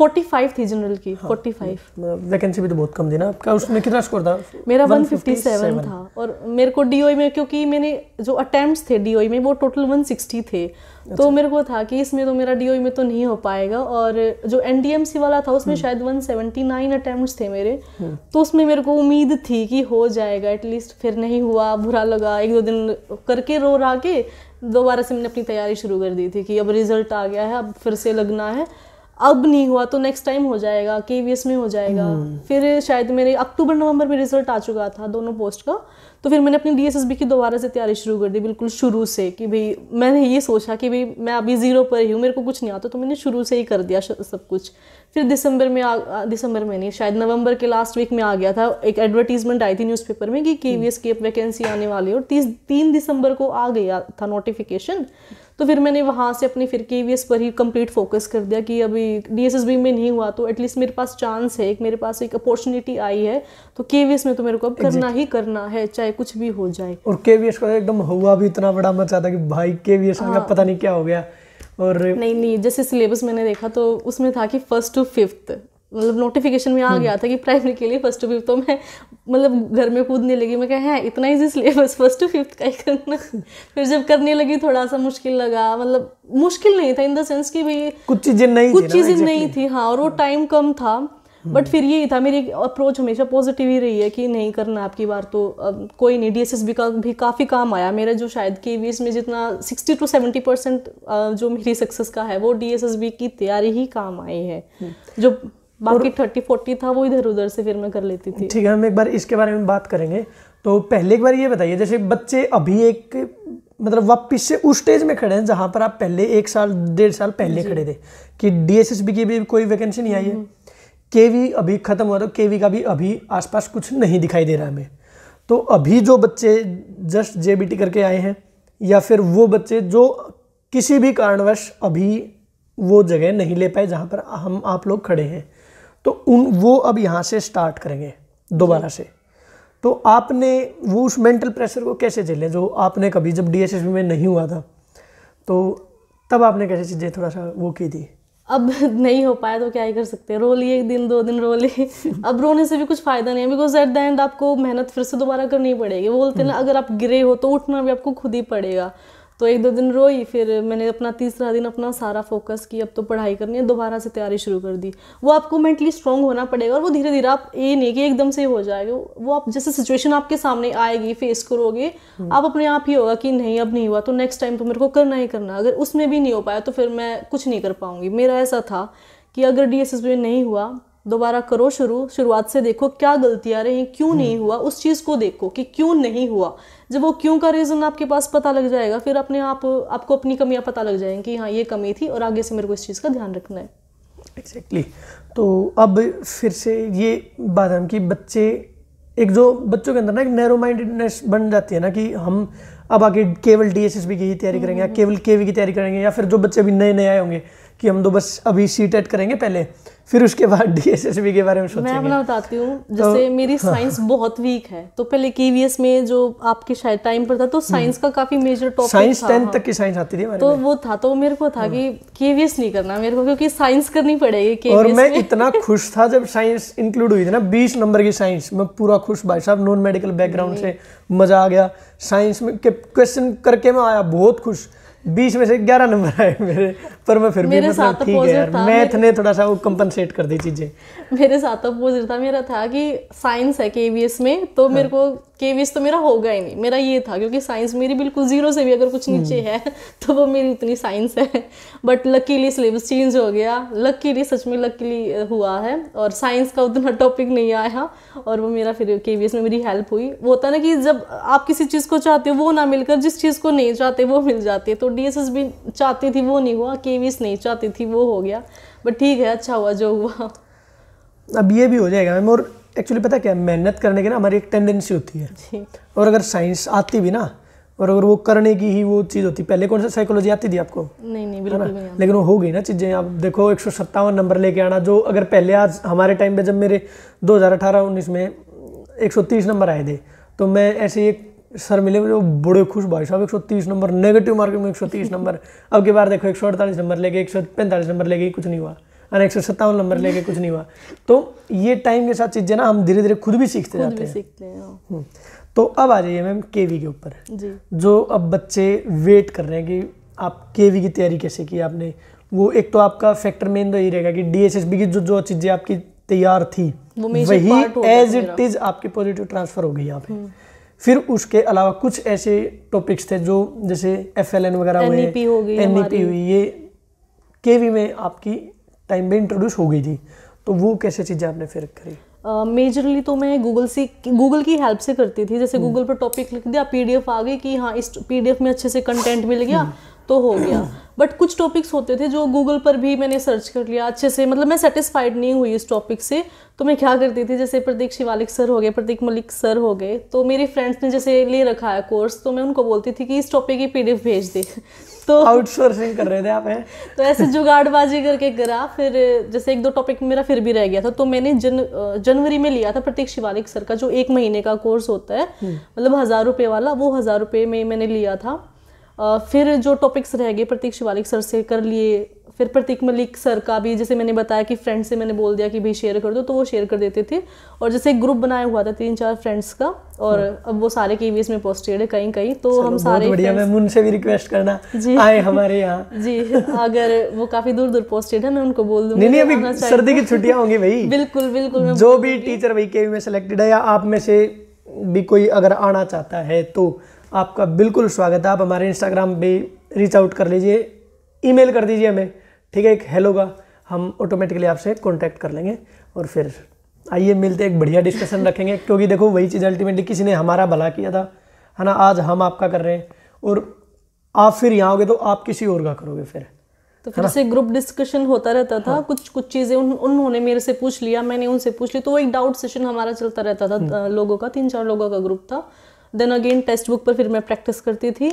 45 थी जनरल की हाँ, 45 वैकेंसी मतलब भी तो बहुत कम थी ना आपका उसमें कितना स्कोर था मेरा 157 था और मेरे को डीओई e में क्योंकि मैंने जो अटेम्प्ट्स थे डीओई e में वो टोटल 160 थे तो अच्छा। तो मेरे को था कि इसमें तो मेरा डीओई e में तो नहीं हो पाएगा और जो एनडीएमसी वाला था उसमें हम्म। शायद 179 अटेम्प्ट्स थे मेरे हम्म। तो उसमें मेरे को उम्मीद थी कि हो जाएगा एटलीस्ट फिर नहीं हुआ बुरा लगा एक दो दिन करके रो रहा के दोबारा से मैंने अपनी तैयारी शुरू कर दी थी कि अब रिजल्ट आ गया है अब फिर से लगना है अब नहीं हुआ तो नेक्स्ट टाइम हो जाएगा के में हो जाएगा हम्म। फिर शायद मेरे अक्टूबर नवंबर में रिजल्ट आ चुका था दोनों पोस्ट का तो फिर मैंने अपनी डी की दोबारा से तैयारी शुरू कर दी बिल्कुल शुरू से कि भाई मैंने ये सोचा कि भाई मैं अभी ज़ीरो पर ही हूँ मेरे को कुछ नहीं आता तो मैंने शुरू से ही कर दिया सब कुछ फिर दिसंबर में आ दिसंबर में नहीं शायद नवंबर के लास्ट वीक में आ गया था एक एडवर्टीजमेंट आई थी न्यूज़पेपर में कि के हम्म। की वैकेंसी आने वाली है और तीस तीन दिसंबर को आ गया था नोटिफिकेशन तो फिर मैंने वहाँ से अपनी फिर के पर ही कंप्लीट फोकस कर दिया कि अभी डी में नहीं हुआ तो एटलीस्ट मेरे पास चांस है एक मेरे पास एक अपॉर्चुनिटी आई है तो के में तो मेरे को अब करना ही करना है चाहे कुछ भी हो जाए और के का एकदम हुआ भी इतना बड़ा मत चाहता कि भाई के हाँ. पता नहीं क्या हो गया और नहीं नहीं जैसे सिलेबस मैंने देखा तो उसमें था कि फर्स्ट टू फिफ्थ मतलब नोटिफिकेशन में आ गया हम्म। था कि प्राइमरी के लिए फर्स्ट टू फिफ्थ तो मैं मतलब घर में कूदने लगी मैं कहा हाँ, इतना easy syllabus first to fifth का ही करना फिर जब करने लगी थोड़ा सा मुश्किल लगा मतलब मुश्किल नहीं था इन द सेंस कि भाई कुछ चीज़ें नहीं कुछ चीज़ें नहीं थी हाँ और वो टाइम हम्म। कम था बट हम्म। फिर यही था मेरी अप्रोच हमेशा पॉजिटिव ही रही है कि नहीं करना आपकी बार तो अब कोई नहीं डी भी का भी काफ़ी काम आया मेरा जो शायद के वी में जितना सिक्सटी टू सेवेंटी परसेंट जो मेरी सक्सेस का है वो डी की तैयारी ही काम आई है जो बाकी थर्टी फोर्टी था वो इधर उधर से फिर मैं कर लेती थी ठीक है हम एक बार इसके बारे में बात करेंगे तो पहले एक बार ये बताइए जैसे बच्चे अभी एक मतलब वापिस से उस स्टेज में खड़े हैं जहाँ पर आप पहले एक साल डेढ़ साल पहले खड़े थे कि डीएसएसबी की भी कोई वैकेंसी नहीं आई है के हम्म। वी अभी ख़त्म हुआ तो वी का भी अभी आसपास कुछ नहीं दिखाई दे रहा हमें तो अभी जो बच्चे जस्ट जे बी टी करके आए हैं या फिर वो बच्चे जो किसी भी कारणवश अभी वो जगह नहीं ले पाए जहाँ पर हम आप लोग खड़े हैं तो उन वो अब यहाँ से स्टार्ट करेंगे दोबारा से तो आपने वो उस मेंटल प्रेशर को कैसे झेले जो आपने कभी जब डी में नहीं हुआ था तो तब आपने कैसे चीज़ें थोड़ा सा वो की थी अब नहीं हो पाया तो क्या ही कर सकते हैं रो लिए एक दिन दो दिन रो लिए अब रोने से भी कुछ फ़ायदा नहीं है बिकॉज एट द एंड आपको मेहनत फिर से दोबारा करनी पड़ेगी वो बोलते ना अगर आप गिरे हो तो उठना भी आपको खुद ही पड़ेगा तो एक दो दिन रोई फिर मैंने अपना तीसरा दिन अपना सारा फोकस किया अब तो पढ़ाई करनी है दोबारा से तैयारी शुरू कर दी वो आपको मेंटली स्ट्रॉन्ग होना पड़ेगा और वो धीरे धीरे आप ये नहीं कि एकदम से हो जाएगा वो आप जैसे सिचुएशन आपके सामने आएगी फेस करोगे हम्म। आप अपने आप ही होगा कि नहीं अब नहीं हुआ तो नेक्स्ट टाइम तो मेरे को करना ही करना अगर उसमें भी नहीं हो पाया तो फिर मैं कुछ नहीं कर पाऊंगी मेरा ऐसा था कि अगर डी एस में नहीं हुआ दोबारा करो शुरू शुरुआत से देखो क्या गलतियाँ रही क्यों हम्म। नहीं हुआ उस चीज़ को देखो कि क्यों नहीं हुआ जब वो क्यों का रीज़न आपके पास पता लग जाएगा फिर अपने आप आपको अपनी कमियाँ पता लग जाएंगी कि हाँ ये कमी थी और आगे से मेरे को इस चीज़ का ध्यान रखना है एग्जैक्टली exactly. तो अब फिर से ये बात हम कि बच्चे एक जो बच्चों के अंदर ना एक नैरो माइंडेडनेस बन जाती है ना कि हम अब आगे केवल डी की ही तैयारी हम्म, करेंगे या हम्म, हम्म। केवल केवी की तैयारी करेंगे या फिर जो बच्चे अभी नए नए आए होंगे कि हम तो बस अभी सी टेट करेंगे पहले फिर उसके बाद डीएसएसबी के बारे में सोचेंगे मैं अपना बताती हूँ जैसे तो, मेरी साइंस हाँ, बहुत वीक है तो पहले केवीएस में जो आपके शायद टाइम पर था तो साइंस हम्म। का काफी मेजर टॉपिक साइंस टेंथ तक की साइंस आती थी तो वो था तो मेरे को था हाँ। कि केवीएस नहीं करना मेरे को क्योंकि साइंस करनी पड़ेगी और मैं इतना खुश था जब साइंस इंक्लूड हुई थी ना बीस नंबर की साइंस मैं पूरा खुश भाई साहब नॉन मेडिकल बैकग्राउंड से मजा आ गया साइंस में क्वेश्चन करके मैं आया बहुत खुश बीस में से ग्यारह नंबर आए मेरे पर मैं फिर मेरे भी मतलब तो ठीक है यार मैथ ने थोड़ा सा वो कंपनसेट कर दी चीजें मेरे साथ अपोजिट तो था मेरा था कि साइंस है के में तो हाँ। मेरे को केवीएस तो मेरा होगा ही नहीं मेरा ये था क्योंकि साइंस मेरी बिल्कुल ज़ीरो से भी अगर कुछ हम्म। नीचे है तो वो मेरी इतनी साइंस है बट लकीली सिलेबस चेंज हो गया लकीली सच में लकीली हुआ है और साइंस का उतना टॉपिक नहीं आया और वो मेरा फिर के में मेरी हेल्प हुई वो होता ना कि जब आप किसी चीज़ को चाहते हो वो ना मिलकर जिस चीज़ को नहीं चाहते वो मिल जाती है तो डी भी चाहती थी वो नहीं हुआ के नहीं चाहती थी वो हो गया बट ठीक है अच्छा हुआ जो हुआ अब ये भी हो जाएगा मैम और एक्चुअली पता क्या मेहनत करने की ना हमारी एक टेंडेंसी होती है और अगर साइंस आती भी ना और अगर वो करने की ही वो चीज़ होती पहले कौन सा साइकोलॉजी आती थी आपको नहीं नहीं बिल्कुल नहीं लेकिन वो हो गई ना चीज़ें आप देखो एक नंबर लेके आना जो अगर पहले आज हमारे टाइम पे जब मेरे 2018-19 में 130 नंबर आए थे तो मैं ऐसे एक सर मिले मुझे बड़े खुश भाई साहब 130 नंबर नेगेटिव मार्केट में 130 नंबर अब की बार देखो एक नंबर लेके एक नंबर लेके कुछ नहीं हुआ और एक नंबर लेके कुछ नहीं हुआ तो ये टाइम के साथ चीज़ें ना हम धीरे धीरे खुद भी सीखते खुद जाते भी हैं सीखते हैं हाँ। हम्म। तो अब आ जाइए मैम केवी के ऊपर जो अब बच्चे वेट कर रहे हैं कि आप केवी की तैयारी कैसे की आपने वो एक तो आपका फैक्टर मेन तो यही रहेगा कि डी की जो जो चीज़ें आपकी तैयार थी वही एज इट इज आपके पॉजिटिव ट्रांसफर हो गई यहाँ पे हम्म। फिर उसके अलावा कुछ ऐसे टॉपिक्स थे जो जैसे एफ वगैरह हुए एन e e हुई ये केवी में आपकी टाइम में इंट्रोड्यूस हो गई थी तो वो कैसे चीज़ें आपने फिर करी मेजरली uh, तो मैं गूगल से गूगल की हेल्प से करती थी जैसे गूगल हम्म। पर टॉपिक लिख दिया पीडीएफ आ गई कि हाँ इस पीडीएफ में अच्छे से कंटेंट मिल गया हम्म। तो हो गया बट कुछ टॉपिक्स होते थे जो गूगल पर भी मैंने सर्च कर लिया अच्छे से मतलब मैं सेटिस्फाइड नहीं हुई इस टॉपिक से तो मैं क्या करती थी जैसे प्रतीक शिवालिक सर हो गए प्रतीक मलिक सर हो गए तो मेरे फ्रेंड्स ने जैसे ले रखा है कोर्स तो मैं उनको बोलती थी कि इस टॉपिक की पी भेज दे तो आउटसोर्सिंग कर रहे थे आप हैं तो ऐसे जुगाड़बाजी करके करा फिर जैसे एक दो टॉपिक मेरा फिर भी रह गया था तो मैंने जन जनवरी में लिया था प्रत्येक शिवालिक सर का जो एक महीने का कोर्स होता है हम्म। मतलब हज़ार रुपये वाला वो हज़ार रुपये में मैंने लिया था फिर जो टॉपिक्स रह गए प्रतीक शिवालिक सर से कर लिए फिर प्रतीक मलिक सर का भी जैसे मैंने बताया कि फ्रेंड से मैंने बोल दिया कि भाई शेयर कर दो तो वो शेयर कर देते थे और जैसे एक ग्रुप बनाया हुआ था तीन चार फ्रेंड्स का और हाँ। अब वो सारे के में पोस्टेड है कहीं कहीं तो हम सारे बढ़िया मैं उनसे भी रिक्वेस्ट करना जी आए हमारे यहाँ जी अगर वो काफी दूर दूर पोस्टेड है मैं उनको बोल दूंगी नहीं अभी सर्दी की छुट्टियां होंगी भाई बिल्कुल बिल्कुल जो भी टीचर भाई के में सिलेक्टेड है या आप में से भी कोई अगर आना चाहता है तो आपका बिल्कुल स्वागत है आप हमारे इंस्टाग्राम पे रीच आउट कर लीजिए ईमेल कर दीजिए हमें ठीक है एक हेलो का हम ऑटोमेटिकली आपसे कॉन्टैक्ट कर लेंगे और फिर आइए मिलते एक बढ़िया डिस्कशन रखेंगे क्योंकि देखो वही चीज़ अल्टीमेटली किसी ने हमारा भला किया था है ना आज हम आपका कर रहे हैं और आप फिर यहाँ होगे तो आप किसी और का करोगे फिर तो फिर से ग्रुप डिस्कशन होता रहता था हाँ। कुछ कुछ चीज़ें उन उन्होंने मेरे से पूछ लिया मैंने उनसे पूछ ली तो वो एक डाउट सेशन हमारा चलता रहता था हम्म। लोगों का तीन चार लोगों का ग्रुप था देन अगेन टेक्स्ट बुक पर फिर मैं प्रैक्टिस करती थी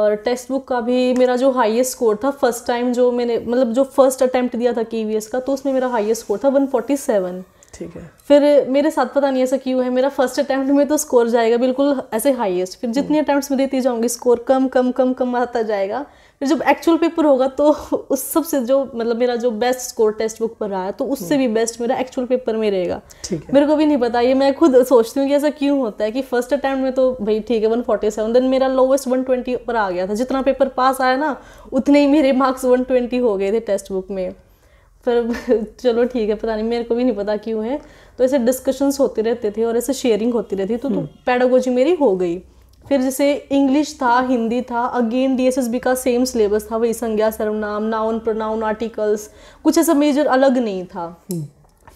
और टेक्स्ट बुक का भी मेरा जो हाईएस्ट स्कोर था फर्स्ट टाइम जो मैंने मतलब जो फर्स्ट अटैम्प्ट दिया था के का तो उसमें मेरा हाईएस्ट स्कोर था 147 ठीक है फिर मेरे साथ पता नहीं ऐसा क्यों है मेरा फर्स्ट अटैम्प्ट में तो स्कोर जाएगा बिल्कुल ऐसे हाईएस्ट फिर जितने अटैम्प्ट हम्म। में देती जाऊँगी स्कोर कम कम कम कम आता जाएगा फिर जब एक्चुअल पेपर होगा तो उस सबसे जो मतलब मेरा जो बेस्ट स्कोर टेस्ट बुक पर रहा है तो उससे भी बेस्ट मेरा एक्चुअल पेपर में रहेगा मेरे को भी नहीं पता ये मैं खुद सोचती हूँ कि ऐसा क्यों होता है कि फर्स्ट अटैम्प्ट में तो भाई ठीक है वन फोर्टी सेवन देन मेरा लोवेस्ट वन ट्वेंटी पर आ गया था जितना पेपर पास आया ना उतने ही मेरे मार्क्स वन ट्वेंटी हो गए थे टेस्ट बुक में पर चलो ठीक है पता नहीं मेरे को भी नहीं पता क्यों है तो ऐसे डिस्कशंस होते रहते थे और ऐसे शेयरिंग होती रहती तो, तो पैडागोजी हम्म। मेरी हो गई फिर जैसे इंग्लिश था हिंदी था अगेन डीएसएसबी का सेम सिलेबस था वही संज्ञा सर्वनाम नाउन प्रोनाउन आर्टिकल्स कुछ ऐसा मेजर अलग नहीं था हम्म।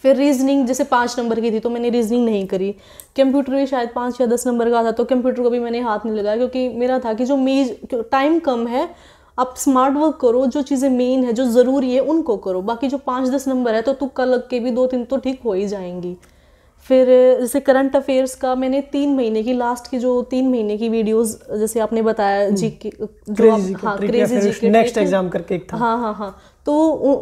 फिर रीजनिंग जैसे पाँच नंबर की थी तो मैंने रीजनिंग नहीं करी कंप्यूटर भी शायद पाँच या दस नंबर का था तो कंप्यूटर को भी मैंने हाथ नहीं लगाया क्योंकि मेरा था कि जो मेज टाइम कम है आप स्मार्ट वर्क करो जो चीज़ें मेन है जो ज़रूरी है उनको करो बाकी जो पाँच दस नंबर है तो तुक्का लग के भी दो तीन तो ठीक हो ही जाएंगी फिर जैसे करंट अफेयर्स का मैंने तीन महीने की लास्ट की जो तीन महीने की वीडियोस जैसे आपने बताया हम्म। जी के हाँ क्रेजी जी के नेक्स्ट एग्जाम करके एक था हाँ हाँ हाँ तो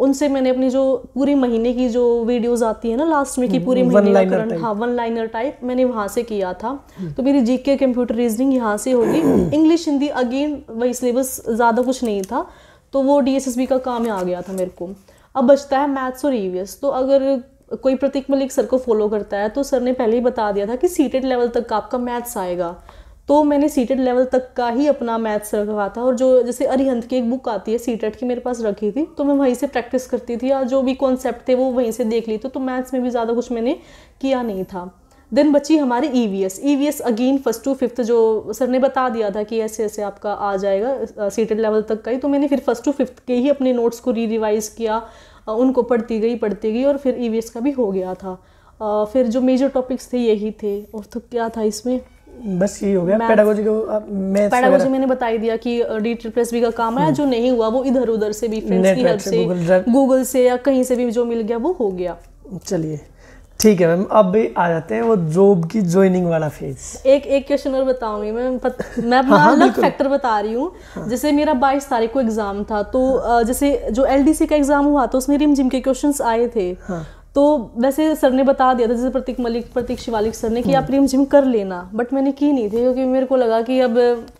उनसे मैंने अपनी जो पूरे महीने की जो वीडियोस आती है ना लास्ट में की हम्म, पूरे महीने का करंट हाँ वन लाइनर टाइप मैंने वहाँ से किया था हम्म। तो मेरी जी कंप्यूटर रीजनिंग यहाँ से होगी इंग्लिश हिंदी अगेन वही सिलेबस ज़्यादा कुछ नहीं था तो वो डी का काम आ गया था मेरे को अब बचता है मैथ्स और ई e तो अगर कोई प्रतीक मलिक सर को फॉलो करता है तो सर ने पहले ही बता दिया था कि सीटेड लेवल तक का आपका मैथ्स आएगा तो मैंने सीटेड लेवल तक का ही अपना मैथ्स रखवा था और जो जैसे अरिहंत की एक बुक आती है सीटेड की मेरे पास रखी थी तो मैं वहीं से प्रैक्टिस करती थी या जो भी कॉन्सेप्ट थे वो वहीं से देख ली तो, तो मैथ्स में भी ज़्यादा कुछ मैंने किया नहीं था देन बची हमारी E V S E V S again first to fifth जो सर ने बता दिया था कि ऐसे ऐसे आपका आ जाएगा सीटेड लेवल तक का ही तो मैंने फिर फर्स्ट टू फिफ्थ के ही अपने नोट्स को री रिवाइज़ किया उनको पढ़ती गई पढ़ती गई और फिर ई e का भी हो गया था आ, फिर जो मेजर टॉपिक्स थे यही थे और तो क्या था इसमें बस यही हो गया पेडागोजी को पैडागोजी पेडागोजी मैंने बता ही दिया कि डिजिटल प्रेस भी का काम है हम्म। जो नहीं हुआ वो इधर उधर से भी फ्रेंड्स की हेल्प से गूगल से या कहीं से भी जो मिल गया वो हो गया चलिए ठीक है मैम अब भी आ जाते हैं वो जॉब की ज्वाइनिंग वाला फेज एक एक क्वेश्चन और बताऊंगी मैं पत, मैं अपना हाँ, हाँ अलग फैक्टर बता रही हूँ हाँ. जैसे मेरा बाईस तारीख को एग्जाम था तो हाँ. जैसे जो एलडीसी का एग्जाम हुआ तो उसमें रिम जिम के क्वेश्चंस आए थे हाँ. तो वैसे सर ने बता दिया था जैसे प्रतीक मलिक प्रतीक शिवालिक सर ने कि आप रिम हम्म। झिम कर लेना बट मैंने की नहीं थी क्योंकि मेरे को लगा कि अब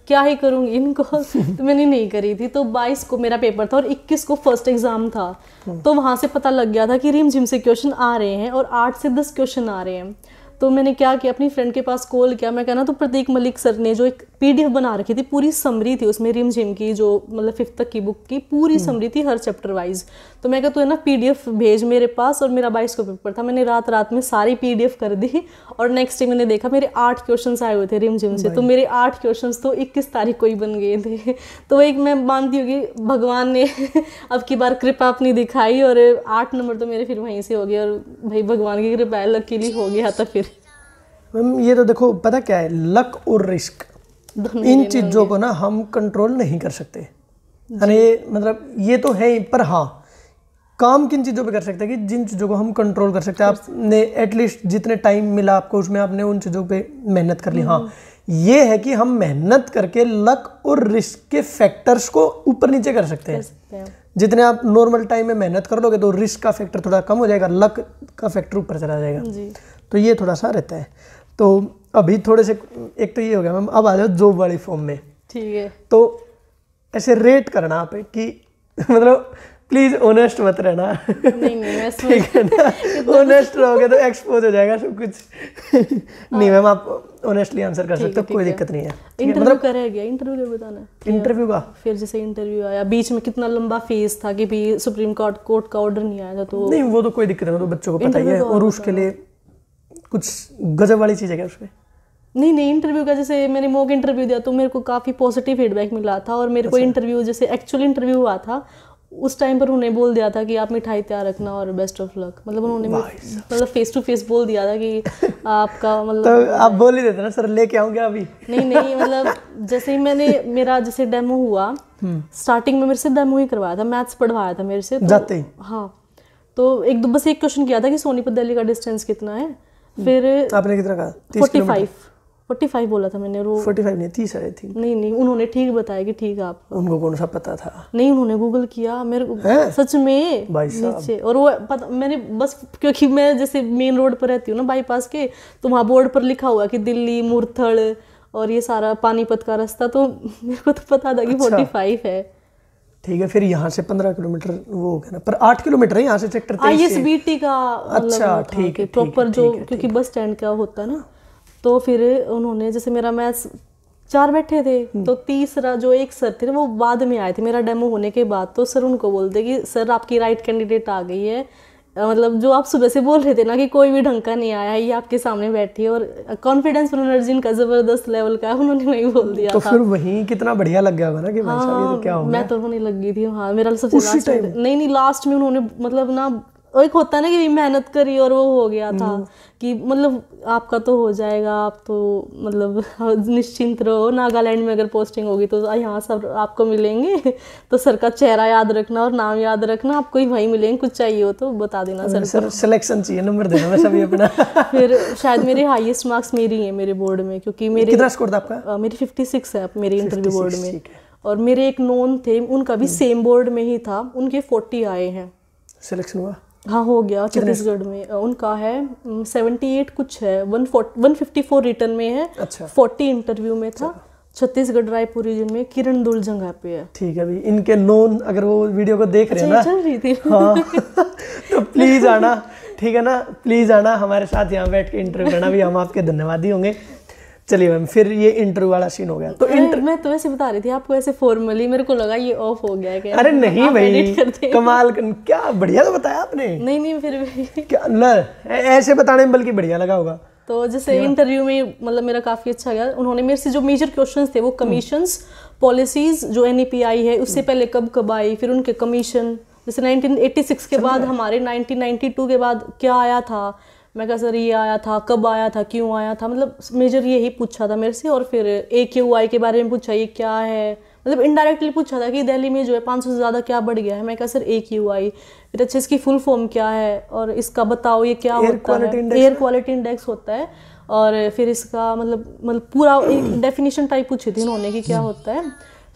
क्या ही करूँगी इनको तो मैंने नहीं करी थी तो 22 को मेरा पेपर था और 21 को फर्स्ट एग्ज़ाम था हम्म। तो वहाँ से पता लग गया था कि रिम झिम से क्वेश्चन आ रहे हैं और आठ से दस क्वेश्चन आ रहे हैं तो मैंने क्या किया अपनी फ्रेंड के पास कॉल किया मैं कहना तो प्रतीक मलिक सर ने जो एक पीडीएफ बना रखी थी पूरी समरी थी उसमें रिम जिम की जो मतलब फिफ्थ तक की बुक की पूरी समरी हम्म। थी हर चैप्टर वाइज तो मैं कहा तू है ना पी भेज मेरे पास और मेरा बाईस को पेपर था मैंने रात रात में सारी पी कर दी और नेक्स्ट डे मैंने देखा मेरे आठ क्वेश्चन आए हुए थे रिम जिम से तो मेरे आठ क्वेश्चन तो इक्कीस तारीख को ही बन गए थे तो एक मैं मानती हूँ कि भगवान ने अब की बार कृपा अपनी दिखाई और आठ नंबर तो मेरे फिर वहीं से हो गए और भाई भगवान की कृपा है लक के लिए हो गया था फिर मैम ये तो देखो पता क्या है लक और रिस्क इन चीज़ों को ना हम कंट्रोल नहीं कर सकते अरे मतलब ये तो है पर हाँ काम किन चीज़ों पे कर सकते हैं कि जिन चीज़ों को हम कंट्रोल कर सकते हैं आपने एटलीस्ट जितने टाइम मिला आपको उसमें आपने उन चीज़ों पे मेहनत कर ली हाँ हम्म। ये है कि हम मेहनत करके लक और रिस्क के फैक्टर्स को ऊपर नीचे कर सकते हैं, हैं। जितने आप नॉर्मल टाइम में मेहनत कर लोगे तो रिस्क का फैक्टर थोड़ा कम हो जाएगा लक का फैक्टर ऊपर चला जाएगा तो ये थोड़ा सा रहता है तो अभी थोड़े से एक तो ये हो गया मैम अब आ जाओ जॉब वाली फॉर्म में ठीक है तो ऐसे रेट करना आप कि मतलब प्लीज ओनेस्ट मत रहना ठीक है ना ओनेस्ट रहोगे तो एक्सपोज हो जाएगा सब कुछ हाँ। नहीं मैम आप ओनेस्टली आंसर कर सकते हो कोई दिक्कत नहीं है इंटरव्यू करा गया इंटरव्यू का बताना इंटरव्यू का फिर जैसे इंटरव्यू आया बीच में कितना लंबा फेस था कि भी सुप्रीम कोर्ट कोर्ट का ऑर्डर नहीं आया था तो नहीं वो तो कोई दिक्कत नहीं तो बच्चों को पता ही है और उसके लिए कुछ गजब वाली चीज़ है क्या उसमें नहीं नहीं इंटरव्यू का जैसे मैंने मोक इंटरव्यू दिया तो मेरे को काफ़ी पॉजिटिव फीडबैक मिला था और मेरे अच्छा। को इंटरव्यू जैसे एक्चुअल इंटरव्यू हुआ था उस टाइम पर उन्हें बोल दिया था कि आप मिठाई तैयार रखना और बेस्ट ऑफ लक मतलब उन्होंने मतलब फेस टू फेस बोल दिया था कि आपका मतलब तो आप बोल ही देते ना सर लेके आऊँगे अभी नहीं नहीं मतलब जैसे ही मैंने मेरा जैसे डेमो हुआ स्टार्टिंग हम्म। में मेरे से डेमो ही करवाया था मैथ्स पढ़वाया था मेरे से तो, जाते ही हाँ तो एक दो बस एक क्वेश्चन किया था कि सोनीपत दिल्ली का डिस्टेंस कितना है फिर आपने कितना कहा फोर्टी फाइव फोर्टी फाइव बोला था मैंने वो फोर्टी फाइव नहीं तीस आई थी नहीं नहीं उन्होंने ठीक बताया कि ठीक आप उनको कौन सा पता था नहीं उन्होंने गूगल किया मेरे को सच में भाई नीचे और वो पता मैंने बस क्योंकि मैं जैसे मेन रोड पर रहती हूँ ना बाईपास के तो वहाँ बोर्ड पर लिखा हुआ कि दिल्ली मुरथल और ये सारा पानीपत का रास्ता तो मेरे को तो पता था कि अच्छा। फोर्टी फाइव है ठीक है फिर यहाँ से पंद्रह किलोमीटर वो हो गया ना पर आठ किलोमीटर है यहाँ से sector I S B T का मतलब अच्छा ठीक है प्रॉपर जो क्योंकि बस स्टैंड का होता है ना तो फिर उन्होंने जैसे मेरा मैथ्स चार बैठे थे हम्म। तो तीसरा जो एक सर थे वो बाद में आए थे मेरा डेमो होने के बाद तो सर उनको बोलते कि सर आपकी राइट कैंडिडेट आ गई है मतलब जो आप सुबह से बोल रहे थे ना कि कोई भी ढंग का नहीं आया ये आपके सामने बैठी है और कॉन्फिडेंस बनर्जी का जबरदस्त लेवल का उन्होंने वही बोल दिया तो था। फिर वही कितना बढ़िया लग गया ना कि तो हाँ, तो क्या हो मैं तो लग गई थी हाँ मेरा सबसे लास्ट नहीं नहीं लास्ट में उन्होंने मतलब ना एक होता ना कि मेहनत करी और वो हो गया था हम्म। कि मतलब आपका तो हो जाएगा आप तो मतलब निश्चिंत रहो नागालैंड में अगर पोस्टिंग होगी तो यहाँ सब आपको मिलेंगे तो सर का चेहरा याद रखना और नाम याद रखना आपको ही वहीं मिलेंगे कुछ चाहिए हो तो बता देना सर सर सिलेक्शन चाहिए नंबर देना मैं सभी अपना फिर शायद मेरे हाईएस्ट मार्क्स मेरी है मेरे बोर्ड में क्योंकि मेरे कितना स्कोर था आपका मेरी फिफ्टी सिक्स है मेरे इंटरव्यू बोर्ड में और मेरे एक नोन थे उनका भी सेम हम्म। बोर्ड में ही था उनके फोर्टी आए हैं सिलेक्शन हुआ हाँ हो गया छत्तीसगढ़ में उनका है सेवेंटी एट कुछ है one one fifty four return में है अच्छा फोर्टी इंटरव्यू में था छत्तीसगढ़ रायपुर रीजन में किरण दुल जगह पे है ठीक है भाई इनके नोन अगर वो वीडियो को देख अच्छा, रहे हैं अच्छा, ना चल रही थी हाँ तो प्लीज आना ठीक है ना प्लीज आना हमारे साथ यहाँ बैठ के इंटरव्यू करना भी हम आपके धन्यवादी होंगे चलिए मैम फिर ये इंटरव्यू वाला सीन हो गया तो इंटर मैं तो ऐसे बता रही थी आपको ऐसे फॉर्मली मेरे को लगा ये ऑफ हो गया क्या अरे नहीं भाई कमाल क्या बढ़िया तो बताया आपने नहीं नहीं फिर भी क्या न ऐसे बताने में बल्कि बढ़िया लगा होगा तो जैसे इंटरव्यू में मतलब मेरा काफ़ी अच्छा गया उन्होंने मेरे से जो मेजर क्वेश्चंस थे वो कमीशंस हम्म। पॉलिसीज़ जो एन e है उससे हम्म। पहले कब कब आई फिर उनके कमीशन जैसे 1986 के बाद हमारे 1992 के बाद क्या आया था मैं कहा सर ये आया था कब आया था क्यों आया था मतलब मेजर यही पूछा था मेरे से और फिर ए क्यू आई के बारे में पूछा ये क्या है मतलब इनडायरेक्टली पूछा था कि दिल्ली में जो है पाँच सौ से ज़्यादा क्या बढ़ गया है मैं कहा सर ए क्यू आई फिर अच्छा इसकी फुल फॉर्म क्या है और इसका बताओ ये क्या होता है एयर क्वालिटी इंडेक्स होता है और फिर इसका मतलब मतलब पूरा एक डेफिनेशन टाइप पूछी थी उन्होंने कि क्या होता है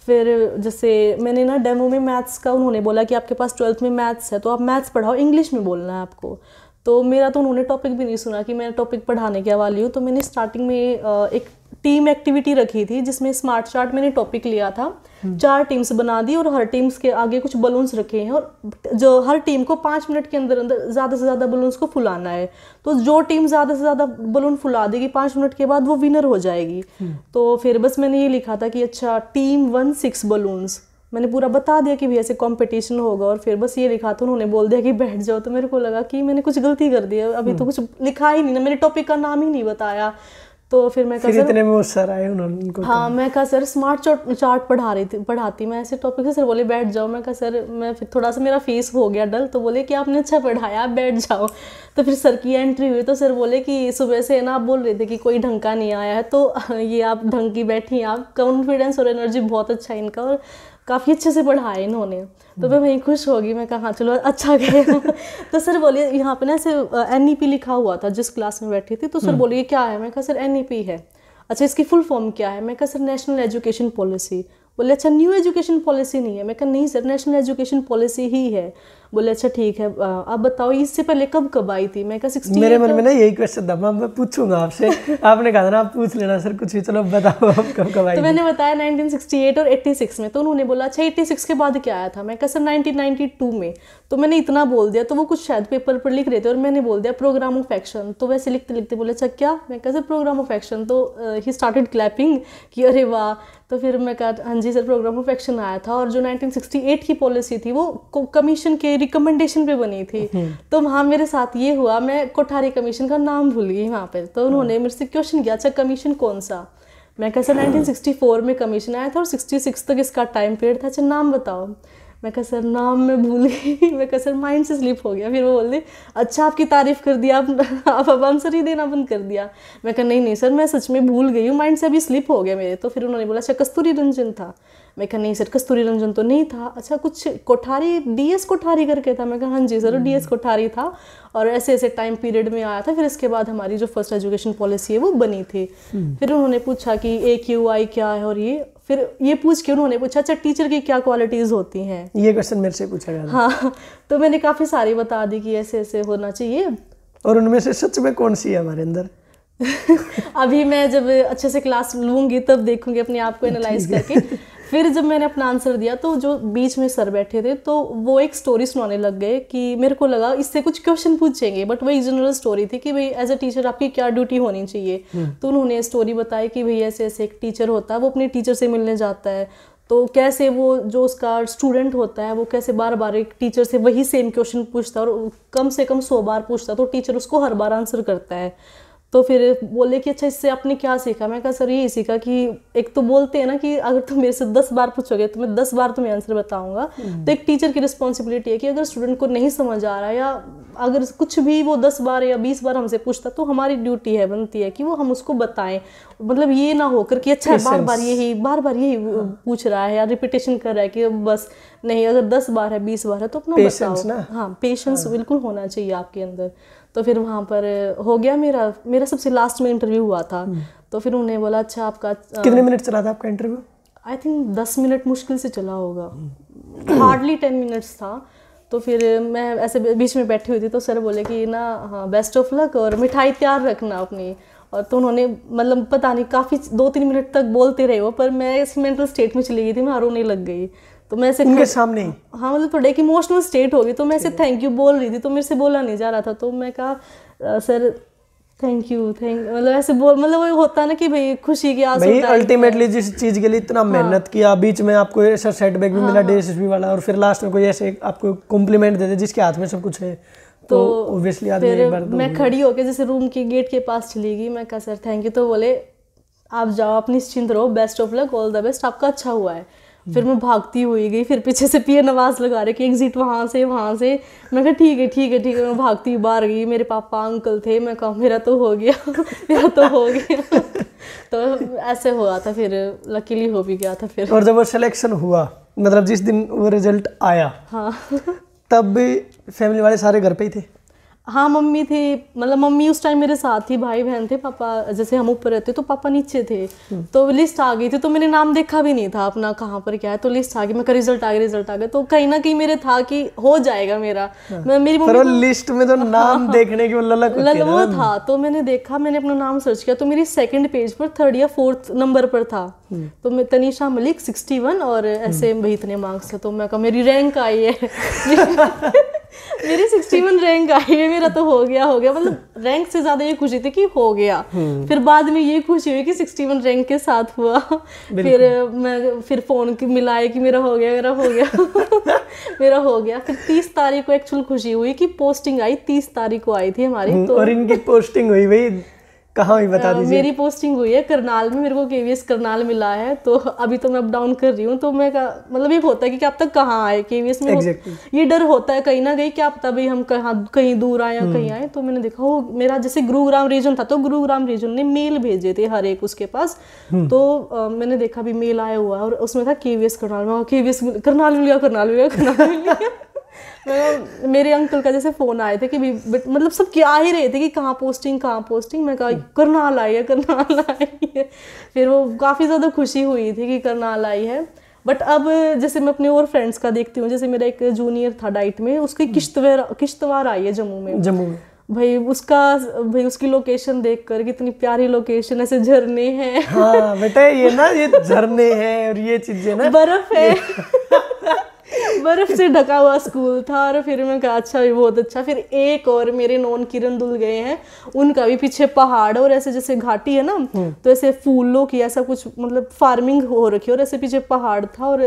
फिर जैसे मैंने ना डेमो में मैथ्स का उन्होंने बोला कि आपके पास ट्वेल्थ में मैथ्स है तो आप मैथ्स पढ़ाओ इंग्लिश में बोलना है आपको तो मेरा तो उन्होंने टॉपिक भी नहीं सुना कि मैं टॉपिक पढ़ाने के वाली हूँ तो मैंने स्टार्टिंग में एक टीम एक्टिविटी रखी थी जिसमें स्मार्ट चार्ट मैंने टॉपिक लिया था हम्म। चार टीम्स बना दी और हर टीम्स के आगे कुछ बलून्स रखे हैं और जो हर टीम को पाँच मिनट के अंदर अंदर ज़्यादा से ज़्यादा बलून्स को फुलाना है तो जो टीम ज़्यादा से ज़्यादा बलून फुला देगी पाँच मिनट के बाद वो विनर हो जाएगी हम्म। तो फिर बस मैंने ये लिखा था कि अच्छा टीम वन सिक्स बलून्स मैंने पूरा बता दिया कि भैया से कंपटीशन होगा और फिर बस ये लिखा तो उन्होंने बोल दिया कि बैठ जाओ तो मेरे को लगा कि मैंने कुछ गलती कर दी है अभी तो हम्म। कुछ लिखा ही नहीं ना मैंने टॉपिक का नाम ही नहीं बताया तो फिर मैं फिर इतने में सर आए उन्होंने उनको तो। हाँ मैं कहा सर स्मार्ट चार्ट पढ़ा रही थी पढ़ाती मैं ऐसे टॉपिक से सर बोले बैठ जाओ मैं कहा सर मैं फिर थोड़ा सा मेरा फेस हो गया डल तो बोले कि आपने अच्छा पढ़ाया आप बैठ जाओ तो फिर सर की एंट्री हुई तो सर बोले कि सुबह से ना आप बोल रहे थे कि कोई ढंग का नहीं आया है तो ये आप ढंग की बैठी आप कॉन्फिडेंस और एनर्जी बहुत अच्छा है इनका और काफ़ी अच्छे से पढ़ाए इन्होंने तो मैं वहीं खुश होगी मैं कहा चलो अच्छा गए तो सर बोलिए यहाँ पे ना ऐसे एन ई पी लिखा हुआ था जिस क्लास में बैठी थी तो सर हम्म। बोलिए क्या है मैं कहा सर एन ई पी है अच्छा इसकी फुल फॉर्म क्या है मैं कहा सर नेशनल एजुकेशन पॉलिसी बोले अच्छा न्यू एजुकेशन पॉलिसी नहीं है मैं कहा नहीं सर नेशनल एजुकेशन पॉलिसी ही है बोले अच्छा ठीक है आप बताओ इससे पहले कब कब आई थी मैं कहा मेरे मन तो में ना यही क्वेश्चन था मैं पूछूंगा आपसे आपने कहा था ना आप पूछ लेना सर कुछ भी चलो बताओ आप कब कब आई तो मैंने बताया 1968 और 86 में तो उन्होंने बोला अच्छा 86 के बाद क्या आया था मैं कहा सर 1992 में तो मैंने इतना बोल दिया तो वो कुछ शायद पेपर पर लिख रहे थे और मैंने बोल दिया प्रोग्राम ऑफ एक्शन तो वैसे लिखते लिखते बोले अच्छा क्या मैं कहा सर प्रोग्राम ऑफ एक्शन तो ही स्टार्टेड क्लैपिंग कि अरे वाह तो फिर मैं कहा हाँ जी सर प्रोग्राम ऑफ एक्शन आया था और जो 1968 की पॉलिसी थी वो कमीशन के रिकमेंडेशन पे बनी थी हम्म। तो वहाँ मेरे साथ ये हुआ मैं कोठारी कमीशन का नाम भूल गई वहाँ पे तो हाँ। उन्होंने मेरे से क्वेश्चन किया अच्छा कमीशन कौन सा मैं कहा सर 1964 हाँ। में कमीशन आया था और सिक्सटी सिक्स तक इसका टाइम पीरियड था अच्छा नाम बताओ मैं कह सर नाम मैं भूल गई मैं कह सर माइंड से स्लिप हो गया फिर वो बोल दी अच्छा आपकी तारीफ़ कर दिया आप अब आंसर ही देना बंद कर दिया मैं कह नहीं नहीं सर मैं सच में भूल गई हूँ माइंड से अभी स्लिप हो गया मेरे तो फिर उन्होंने बोला अच्छा कस्तूरी रंजन था मैं कहा नहीं सर कस्तूरी रंजन तो नहीं था अच्छा कुछ कोठारी डीएस कोठारी करके था मैं कहा हाँ जी सर हम्म। डीएस कोठारी था और ऐसे ऐसे टाइम पीरियड में आया था फिर इसके बाद हमारी जो फर्स्ट एजुकेशन पॉलिसी है वो बनी थी हम्म। फिर उन्होंने पूछा कि ए क्यू आई क्या है और ये फिर ये पूछ के उन्होंने पूछा अच्छा टीचर की क्या क्वालिटीज़ होती हैं ये क्वेश्चन मेरे से पूछा गया हाँ तो मैंने काफ़ी सारी बता दी कि ऐसे ऐसे होना चाहिए और उनमें से सच में कौन सी है हमारे अंदर अभी मैं जब अच्छे से क्लास लूंगी तब देखूंगी अपने आप को एनालाइज करके फिर जब मैंने अपना आंसर दिया तो जो बीच में सर बैठे थे तो वो एक स्टोरी सुनाने लग गए कि मेरे को लगा इससे कुछ क्वेश्चन पूछेंगे बट वही जनरल स्टोरी थी कि भाई एज अ टीचर आपकी क्या ड्यूटी होनी चाहिए हम्म। तो उन्होंने स्टोरी बताई कि भाई ऐसे ऐसे एक टीचर होता है वो अपने टीचर से मिलने जाता है तो कैसे वो जो उसका स्टूडेंट होता है वो कैसे बार बार एक टीचर से वही सेम क्वेश्चन पूछता है और कम से कम सौ बार पूछता है तो टीचर उसको हर बार आंसर करता है तो फिर बोले कि अच्छा इससे आपने क्या सीखा मैं कहा सर यही सीखा कि एक तो बोलते हैं ना कि अगर तुम मेरे से दस बार पूछोगे तो मैं दस बार तुम्हें आंसर बताऊंगा हम्म। तो एक टीचर की रिस्पॉन्सिबिलिटी है कि अगर स्टूडेंट को नहीं समझ आ रहा या अगर कुछ भी वो दस बार या बीस बार हमसे पूछता तो हमारी ड्यूटी है बनती है कि वो हम उसको बताएं मतलब ये ना होकर कि अच्छा बार बार यही बार बार यही हाँ। पूछ रहा है या रिपीटेशन कर रहा है कि बस नहीं अगर दस बार है बीस बार है तो अपना बताओ हाँ पेशेंस हाँ। बिल्कुल होना चाहिए आपके अंदर तो फिर वहाँ पर हो गया मेरा मेरा सबसे लास्ट में इंटरव्यू हुआ था हम्म। तो फिर उन्हें बोला अच्छा आपका कितने मिनट चला था आपका इंटरव्यू आई थिंक दस मिनट मुश्किल से चला होगा हार्डली टेन मिनट्स था तो फिर मैं ऐसे बीच में बैठी हुई थी तो सर बोले कि ना हाँ बेस्ट ऑफ लक और मिठाई तैयार रखना अपनी और तो उन्होंने मतलब पता नहीं काफ़ी दो तीन मिनट तक बोलते रहे वो पर मैं इस मेंटल स्टेट में चली गई थी मैं रोने लग गई तो मैं ऐसे उनके सामने हाँ मतलब थोड़ा एक इमोशनल स्टेट होगी तो मैं ऐसे थैंक यू बोल रही थी तो मेरे से बोला नहीं जा रहा था तो मैं कहा सर थैंक यू थैंक मतलब ऐसे बोल मतलब वो होता ना कि भाई खुशी की आज भाई अल्टीमेटली जिस चीज के लिए इतना हाँ। मेहनत किया बीच में आपको ऐसा सेटबैक भी हाँ, मिला डेस हाँ। भी वाला और फिर लास्ट में कोई ऐसे आपको कॉम्प्लीमेंट देते जिसके हाथ में सब कुछ है तो ऑब्वियसली तो आदमी एक बार तो मैं खड़ी होकर जैसे रूम के गेट के पास चली गई मैं कहा सर थैंक यू तो बोले आप जाओ आप निश्चिंत रहो best of luck all the best आपका अच्छा हुआ है फिर मैं भागती हुई गई फिर पीछे से पियन नवाज लगा रहे कि एग्जिट वहाँ से वहाँ से मैं कहा ठीक है ठीक है ठीक है मैं भागती बाहर गई मेरे पापा अंकल थे मैं कहा मेरा तो हो गया मेरा तो हो गया तो ऐसे हुआ था फिर लकीली हो भी गया था फिर और जब वो सिलेक्शन हुआ मतलब जिस दिन वो रिजल्ट आया हाँ तब भी फैमिली वाले सारे घर पे ही थे हाँ मम्मी थे मतलब मम्मी उस टाइम मेरे साथ ही भाई बहन थे पापा जैसे हम ऊपर रहते तो पापा नीचे थे हम्म। तो लिस्ट आ गई थी तो मैंने नाम देखा भी नहीं था अपना कहाँ पर क्या है तो लिस्ट आ गई मैं रिजल्ट आ गया रिजल्ट आ गया तो कहीं ना कहीं मेरे था कि हो जाएगा मेरा हाँ। मैं मेरी मम्मी तो लिस्ट में तो हाँ। नाम हाँ, देखने की वो था तो मैंने देखा मैंने अपना नाम सर्च किया तो मेरी सेकेंड पेज पर थर्ड या फोर्थ नंबर पर था हम्म। तो मैं तनिषा मलिक सिक्सटी और ऐसे भी इतने मार्क्स थे तो मैं कहा मेरी रैंक आई है मेरे सिक्सटी वन रैंक आई है मेरा तो हो गया हो गया मतलब रैंक से ज़्यादा ये खुशी थी कि हो गया हम्म। फिर बाद में ये खुशी हुई कि सिक्सटी वन रैंक के साथ हुआ फिर मैं फिर फ़ोन की मिलाए कि मेरा हो गया मेरा हो गया मेरा हो गया फिर तीस तारीख को एक्चुअल खुशी हुई कि पोस्टिंग आई तीस तारीख को आई थी हमारी हम्म, तो और इनकी पोस्टिंग हुई भाई कहाँ भी बता दीजिए मेरी पोस्टिंग हुई है करनाल में मेरे को के करनाल मिला है तो अभी तो मैं अप डाउन कर रही हूँ तो मैं मतलब ये होता है कि आप तक कहाँ आए के में exactly. ये डर होता है कहीं ना कहीं क्या पता भाई हम कहाँ कहीं दूर आए या हम्म। कहीं आए तो मैंने देखा हो मेरा जैसे गुरुग्राम रीजन था तो गुरुग्राम रीजन ने मेल भेजे थे हर एक उसके पास हम्म। तो आ, मैंने देखा भी मेल आया हुआ और उसमें था के करनाल में के हाँ, करनाल मिल गया करनाल मिल गया करनाल मिल गया मतलब मेरे अंकल का जैसे फ़ोन आए थे कि मतलब सब क्या ही रहे थे कि कहाँ पोस्टिंग कहाँ पोस्टिंग मैं कहा करनाल आई है करनाल आई है फिर वो काफ़ी ज़्यादा खुशी हुई थी कि करनाल आई है बट अब जैसे मैं अपने और फ्रेंड्स का देखती हूँ जैसे मेरा एक जूनियर था डाइट में उसकी हम्म। किश्तवार किश्तवार आई है जम्मू में जम्मू में भाई उसका भाई उसकी लोकेशन देख कर कितनी प्यारी लोकेशन ऐसे झरने हैं हाँ बेटा ये ना ये झरने हैं और ये चीजें ना बर्फ है बर्फ से ढका हुआ स्कूल था और फिर मैं कहा अच्छा भी बहुत अच्छा फिर एक और मेरे नॉन किरण दुल गए हैं उनका भी पीछे पहाड़ और ऐसे जैसे घाटी है ना हम्म। तो ऐसे फूलों की ऐसा कुछ मतलब फार्मिंग हो रखी और ऐसे पीछे पहाड़ था और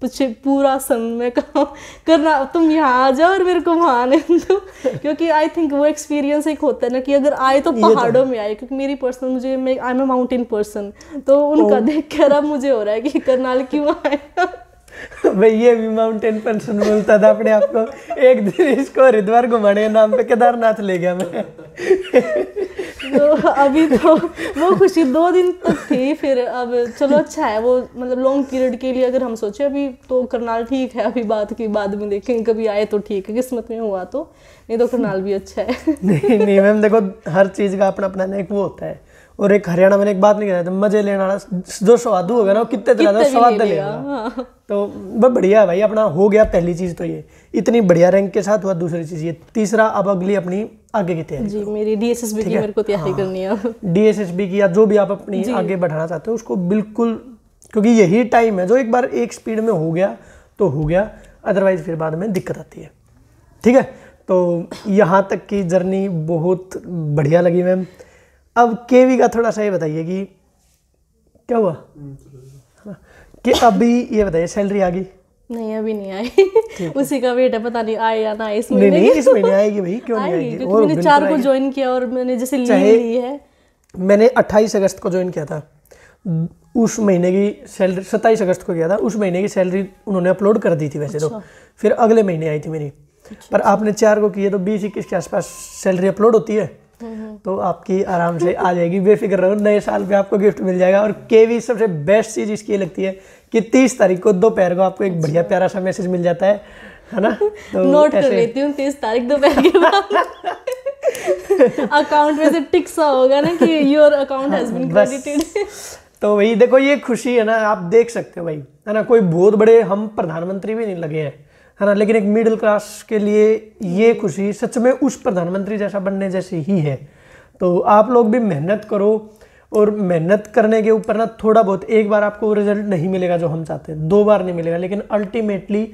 पीछे पूरा सन में कहा करना तुम यहाँ आ जाओ और मेरे को वहाँ आने दो क्योंकि आई थिंक वो एक्सपीरियंस एक होता है ना कि अगर आए तो, तो पहाड़ों में आए क्योंकि मेरी पर्सन मुझे I am a mountain person तो उनका देख कर अब मुझे हो रहा है कि करनाल क्यों आए ये भी माउंटेन पेंशन मिलता था अपने आप को एक दिन इसको हरिद्वार घुमाने के नाम पे केदारनाथ ले गया मैं तो अभी तो वो खुशी दो दिन तक तो थी फिर अब चलो अच्छा है वो मतलब लॉन्ग पीरियड के लिए अगर हम सोचे अभी तो करनाल ठीक है अभी बात की बाद में देखें कभी आए तो ठीक है किस्मत में हुआ तो नहीं तो करनाल भी अच्छा है नहीं नहीं मैम देखो हर चीज़ का अपना अपना एक वो होता है और एक हरियाणा मैंने एक बात नहीं कहता मजे लेना जो हो होगा ना वो कितने तरह का स्वाद ले लेगा हाँ। तो बस बढ़िया है भाई अपना हो गया पहली चीज़ तो ये इतनी बढ़िया रैंक के साथ हुआ दूसरी चीज़ ये तीसरा अब अगली अपनी आगे की तैयारी जी मेरी डीएसएसबी की मेरे को तैयारी हाँ। करनी है डीएसएसबी की या जो भी आप अपनी आगे बढ़ाना चाहते हो उसको बिल्कुल क्योंकि यही टाइम है जो एक बार एक स्पीड में हो गया तो हो गया अदरवाइज फिर बाद में दिक्कत आती है ठीक है तो यहाँ तक की जर्नी बहुत बढ़िया लगी मैम अब के वी का थोड़ा सा ये बताइए कि क्या हुआ कि अभी ये बताइए सैलरी आ गई नहीं अभी नहीं आई उसी का वेट है पता नहीं आए या ना इस महीने नहीं, नहीं इस महीने आएगी भाई क्यों नहीं आएगी क्योंकि मैंने चार को ज्वाइन किया और मैंने जैसे लीव ली है मैंने 28 अगस्त को ज्वाइन किया था उस महीने की सैलरी सत्ताईस अगस्त को किया था उस महीने की सैलरी उन्होंने अपलोड कर दी थी वैसे तो। अच्छा। तो फिर अगले महीने आई थी मेरी अच्छा, पर अच्छा। आपने चार को किए तो बीस इक्कीस के आसपास सैलरी अपलोड होती है तो आपकी आराम से आ जाएगी बेफिक्र रहो नए साल पे आपको गिफ्ट मिल जाएगा और केवी सबसे बेस्ट चीज़ इसकी लगती है कि तीस तारीख को दोपहर को आपको एक बढ़िया प्यारा सा मैसेज मिल जाता है है ना तो नोट कर लेती हूँ तीस तारीख दोपहर के बाद अकाउंट में से टिक सा होगा ना कि your account has been credited तो वही देखो ये खुशी है ना आप देख सकते हो भाई है ना कोई बहुत बड़े हम प्रधानमंत्री भी नहीं लगे हैं है ना लेकिन एक मिडिल क्लास के लिए ये खुशी सच में उस प्रधानमंत्री जैसा बनने जैसी ही है तो आप लोग भी मेहनत करो और मेहनत करने के ऊपर ना थोड़ा बहुत एक बार आपको रिजल्ट नहीं मिलेगा जो हम चाहते हैं दो बार नहीं मिलेगा लेकिन अल्टीमेटली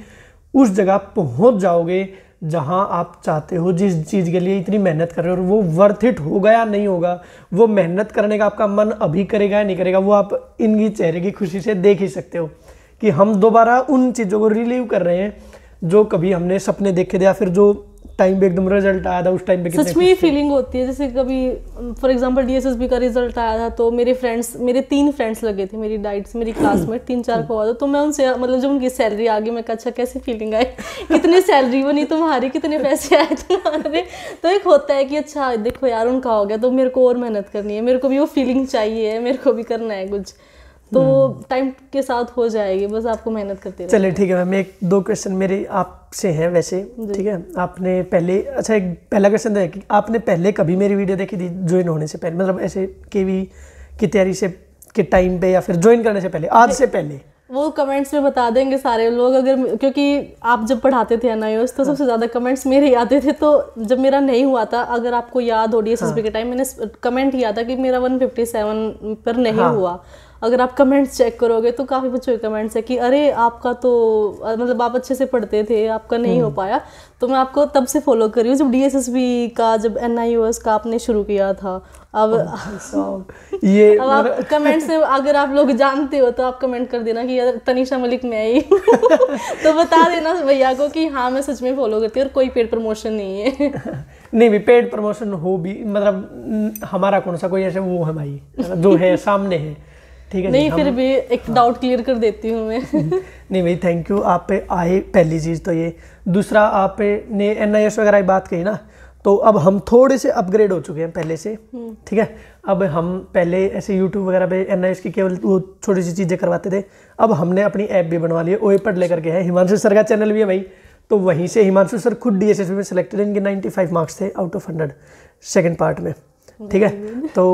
उस जगह पहुंच जाओगे जहां आप चाहते हो जिस चीज़ के लिए इतनी मेहनत कर रहे हो और वो वर्थ इट होगा या नहीं होगा वो मेहनत करने का आपका मन अभी करेगा या नहीं करेगा वो आप इनकी चेहरे की खुशी से देख ही सकते हो कि हम दोबारा उन चीज़ों को रिलीव कर रहे हैं जो कभी हमने सपने देखे थे या फिर जो टाइम पे एकदम रिजल्ट आया था उस टाइम पे सच में ये फीलिंग होती है जैसे कभी फॉर एग्जांपल डीएसएसबी का रिजल्ट आया था तो मेरे फ्रेंड्स मेरे तीन फ्रेंड्स लगे थे मेरी डाइट से मेरी क्लासमेट तीन चार को हुआ तो मैं उनसे मतलब जब उनकी सैलरी आ गई मैं अच्छा कैसे फीलिंग आई कितने सैलरी बनी तुम्हारी कितने पैसे आए तुम्हारे तो एक होता है कि अच्छा देखो यार उनका हो गया तो मेरे को और मेहनत करनी है मेरे को भी वो फीलिंग चाहिए मेरे को भी करना है कुछ तो टाइम हम्म। के साथ हो जाएगी बस आपको मेहनत करते चले ठीक है मैम एक दो क्वेश्चन मेरे आपसे हैं वैसे ठीक है आपने पहले अच्छा एक पहला क्वेश्चन था कि आपने पहले कभी मेरी वीडियो देखी थी ज्वाइन होने से पहले मतलब ऐसे वी की तैयारी से के टाइम पे या फिर ज्वाइन करने से पहले आज से पहले वो कमेंट्स में बता देंगे सारे लोग अगर क्योंकि आप जब पढ़ाते थे एन तो हाँ। सबसे ज़्यादा कमेंट्स मेरे ही आते थे तो जब मेरा नहीं हुआ था अगर आपको याद हो डी एस हाँ। के टाइम मैंने कमेंट किया था कि मेरा 157 पर नहीं हाँ। हुआ अगर आप कमेंट्स चेक करोगे तो काफ़ी बच्चों के कमेंट्स है कि अरे आपका तो मतलब आप अच्छे से पढ़ते थे आपका नहीं हो हम्म। पाया तो मैं आपको तब से फॉलो कर रही हूँ जब डी का जब एन का आपने शुरू किया था अब oh ये अब आप कमेंट मतलब से अगर आप लोग जानते हो तो आप कमेंट कर देना कि यार तनिषा मलिक मैं ही तो बता देना भैया को कि हाँ मैं सच में फॉलो करती हूँ और कोई पेड प्रमोशन नहीं है नहीं भी पेड प्रमोशन हो भी मतलब हमारा कौन सा कोई ऐसे वो भाई मतलब जो है सामने है ठीक है नहीं फिर भी एक हाँ। डाउट क्लियर कर देती हूँ मैं नहीं भाई थैंक यू आप पे आए पहली चीज़ तो ये दूसरा आप पे ने एन वगैरह बात कही ना तो अब हम थोड़े से अपग्रेड हो चुके हैं पहले से हम्म। ठीक है अब हम पहले ऐसे यूट्यूब वगैरह पे एन की केवल वो छोटी सी चीज़ें करवाते थे अब हमने अपनी ऐप भी बनवा ली है ओए पर लेकर के है हिमांशु सर का चैनल भी है भाई तो वहीं से हिमांशु सर खुद डी में सिलेक्टेड इनके नाइन्टी मार्क्स थे out of hundred second part में ठीक है तो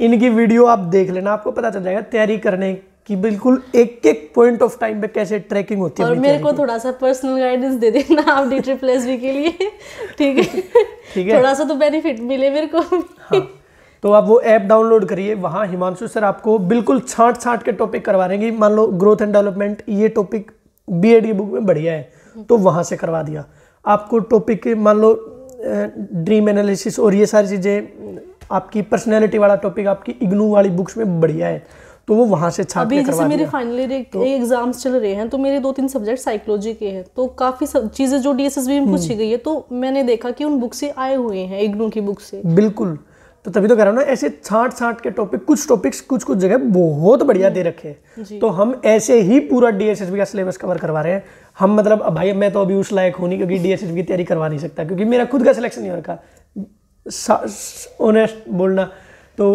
इनकी वीडियो आप देख लेना आपको पता चल जाएगा तैयारी करने की बिल्कुल एक एक पॉइंट ऑफ टाइम पे कैसे ट्रैकिंग होती है और मेरे को थोड़ा सा पर्सनल गाइडेंस दे देना आप डी ट्रिपल एस बी के लिए ठीक है ठीक है थोड़ा सा तो बेनिफिट मिले मेरे को हाँ। तो आप वो ऐप डाउनलोड करिए वहाँ हिमांशु सर आपको बिल्कुल छांट छांट के टॉपिक करवा देंगे मान लो ग्रोथ एंड डेवलपमेंट ये टॉपिक बी एड बुक में बढ़िया है तो वहाँ से करवा दिया आपको टॉपिक मान लो ड्रीम एनालिसिस और ये सारी चीज़ें आपकी पर्सनैलिटी वाला टॉपिक आपकी इग्नू वाली बुक्स में बढ़िया है तो वो वहाँ से छाप अभी जैसे मेरे फाइनली तो, एग्जाम्स चल रहे हैं तो मेरे दो तीन सब्जेक्ट साइकोलॉजी के हैं तो काफ़ी चीज़ें जो डीएसएसबी में पूछी हम्म। गई है तो मैंने देखा कि उन बुक से आए हुए हैं इग्नू की बुक से बिल्कुल तो तभी तो कह रहा हूँ ना ऐसे छाट छाट के टॉपिक कुछ टॉपिक्स कुछ कुछ जगह बहुत बढ़िया दे रखे हैं हम्म। तो हम ऐसे ही पूरा डीएसएसबी का सिलेबस कवर करवा रहे हैं हम मतलब भाई मैं तो अभी उस लायक हूँ नहीं क्योंकि डीएसएसबी की तैयारी करवा नहीं सकता क्योंकि मेरा खुद का सिलेक्शन नहीं हो रखा ऑनेस्ट बोलना तो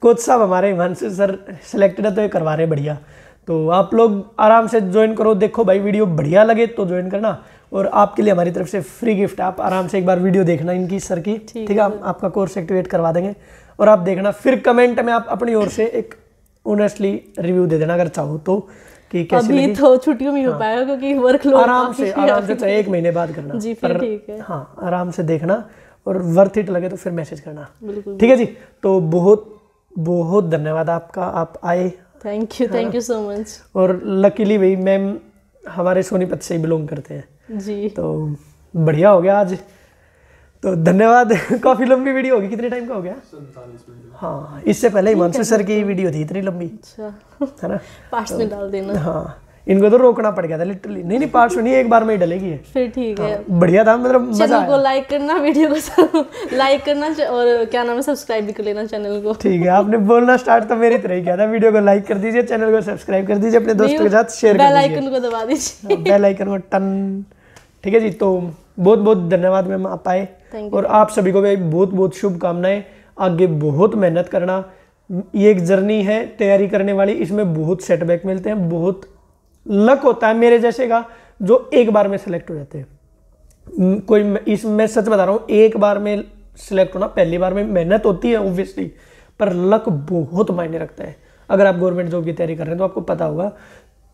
कोच साहब हमारे मन से सर सिलेक्टेड है तो ये करवा रहे बढ़िया तो आप लोग आराम से ज्वाइन करो देखो भाई वीडियो बढ़िया लगे तो ज्वाइन करना और आपके लिए हमारी तरफ से फ्री गिफ्ट आप आराम से एक बार वीडियो देखना इनकी सर की ठीक है आपका कोर्स एक्टिवेट करवा देंगे और आप देखना फिर कमेंट में आप अपनी ओर से एक ऑनेस्टली रिव्यू दे देना अगर चाहो तो कि कैसे अभी तो छुट्टियों में हो हाँ, पाएगा क्योंकि वर्कलोड आराम से आराम से चाहे एक महीने बाद करना जी ठीक है हाँ आराम से देखना और वर्थ इट लगे तो फिर मैसेज करना ठीक है जी तो बहुत बहुत धन्यवाद आपका आप आए thank you thank you so much और लकीली भाई मैम हमारे सोनीपत से ही बिलोंग करते हैं जी तो बढ़िया हो गया आज तो धन्यवाद काफी लंबी वीडियो होगी कितने टाइम का हो गया हाँ इससे पहले हिमांशु सर की वीडियो थी इतनी लंबी अच्छा है ना पास में तो डाल देना हाँ इनको तो रोकना पड़ गया था लिटरली नहीं नहीं पार्ट सुनिए एक बार में ही डलेगी है फिर ठीक है हाँ, बढ़िया था मतलब चैनल को लाइक करना वीडियो को लाइक करना और क्या नाम है सब्सक्राइब भी कर लेना चैनल को ठीक है आपने बोलना स्टार्ट तो मेरी तरह ही किया था वीडियो को लाइक कर दीजिए चैनल को सब्सक्राइब कर दीजिए अपने दोस्तों के साथ शेयर बेल आइकन को दबा दीजिए बेल हाँ, आइकन को टन ठीक है जी तो बहुत बहुत धन्यवाद मैम आप आए और आप सभी को भी बहुत बहुत शुभकामनाएं आगे बहुत मेहनत करना ये एक जर्नी है तैयारी करने वाली इसमें बहुत सेटबैक मिलते हैं बहुत लक होता है मेरे जैसे का जो एक बार में सिलेक्ट हो जाते हैं कोई इस मैं सच बता रहा हूँ एक बार में सिलेक्ट होना पहली बार में मेहनत होती है ऑब्वियसली पर लक बहुत मायने रखता है अगर आप गवर्नमेंट जॉब की तैयारी कर रहे हैं तो आपको पता होगा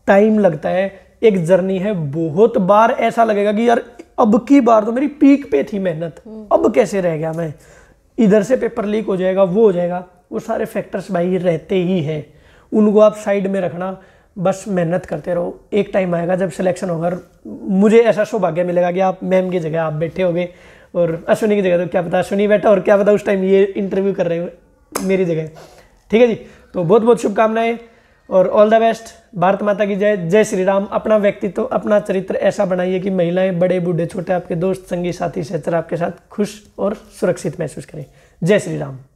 टाइम लगता है एक जर्नी है बहुत बार ऐसा लगेगा कि यार अब की बार तो मेरी पीक पे थी मेहनत हम्म। अब कैसे रह गया मैं इधर से पेपर लीक हो जाएगा वो हो जाएगा वो सारे फैक्टर्स भाई रहते ही हैं उनको आप साइड में रखना बस मेहनत करते रहो एक टाइम आएगा जब सिलेक्शन होगा और मुझे ऐसा सौभाग्य मिलेगा कि आप मैम की जगह आप बैठे होगे और अश्विनी की जगह तो क्या पता अश्विनी बैठा और क्या पता उस टाइम ये इंटरव्यू कर रहे हैं मेरी जगह ठीक है जी तो बहुत बहुत शुभकामनाएं और ऑल द बेस्ट भारत माता की जय जय श्री राम अपना व्यक्तित्व तो, अपना चरित्र ऐसा बनाइए कि महिलाएं बड़े बूढ़े छोटे आपके दोस्त संगी साथी सहचर आपके साथ खुश और सुरक्षित महसूस करें जय श्री राम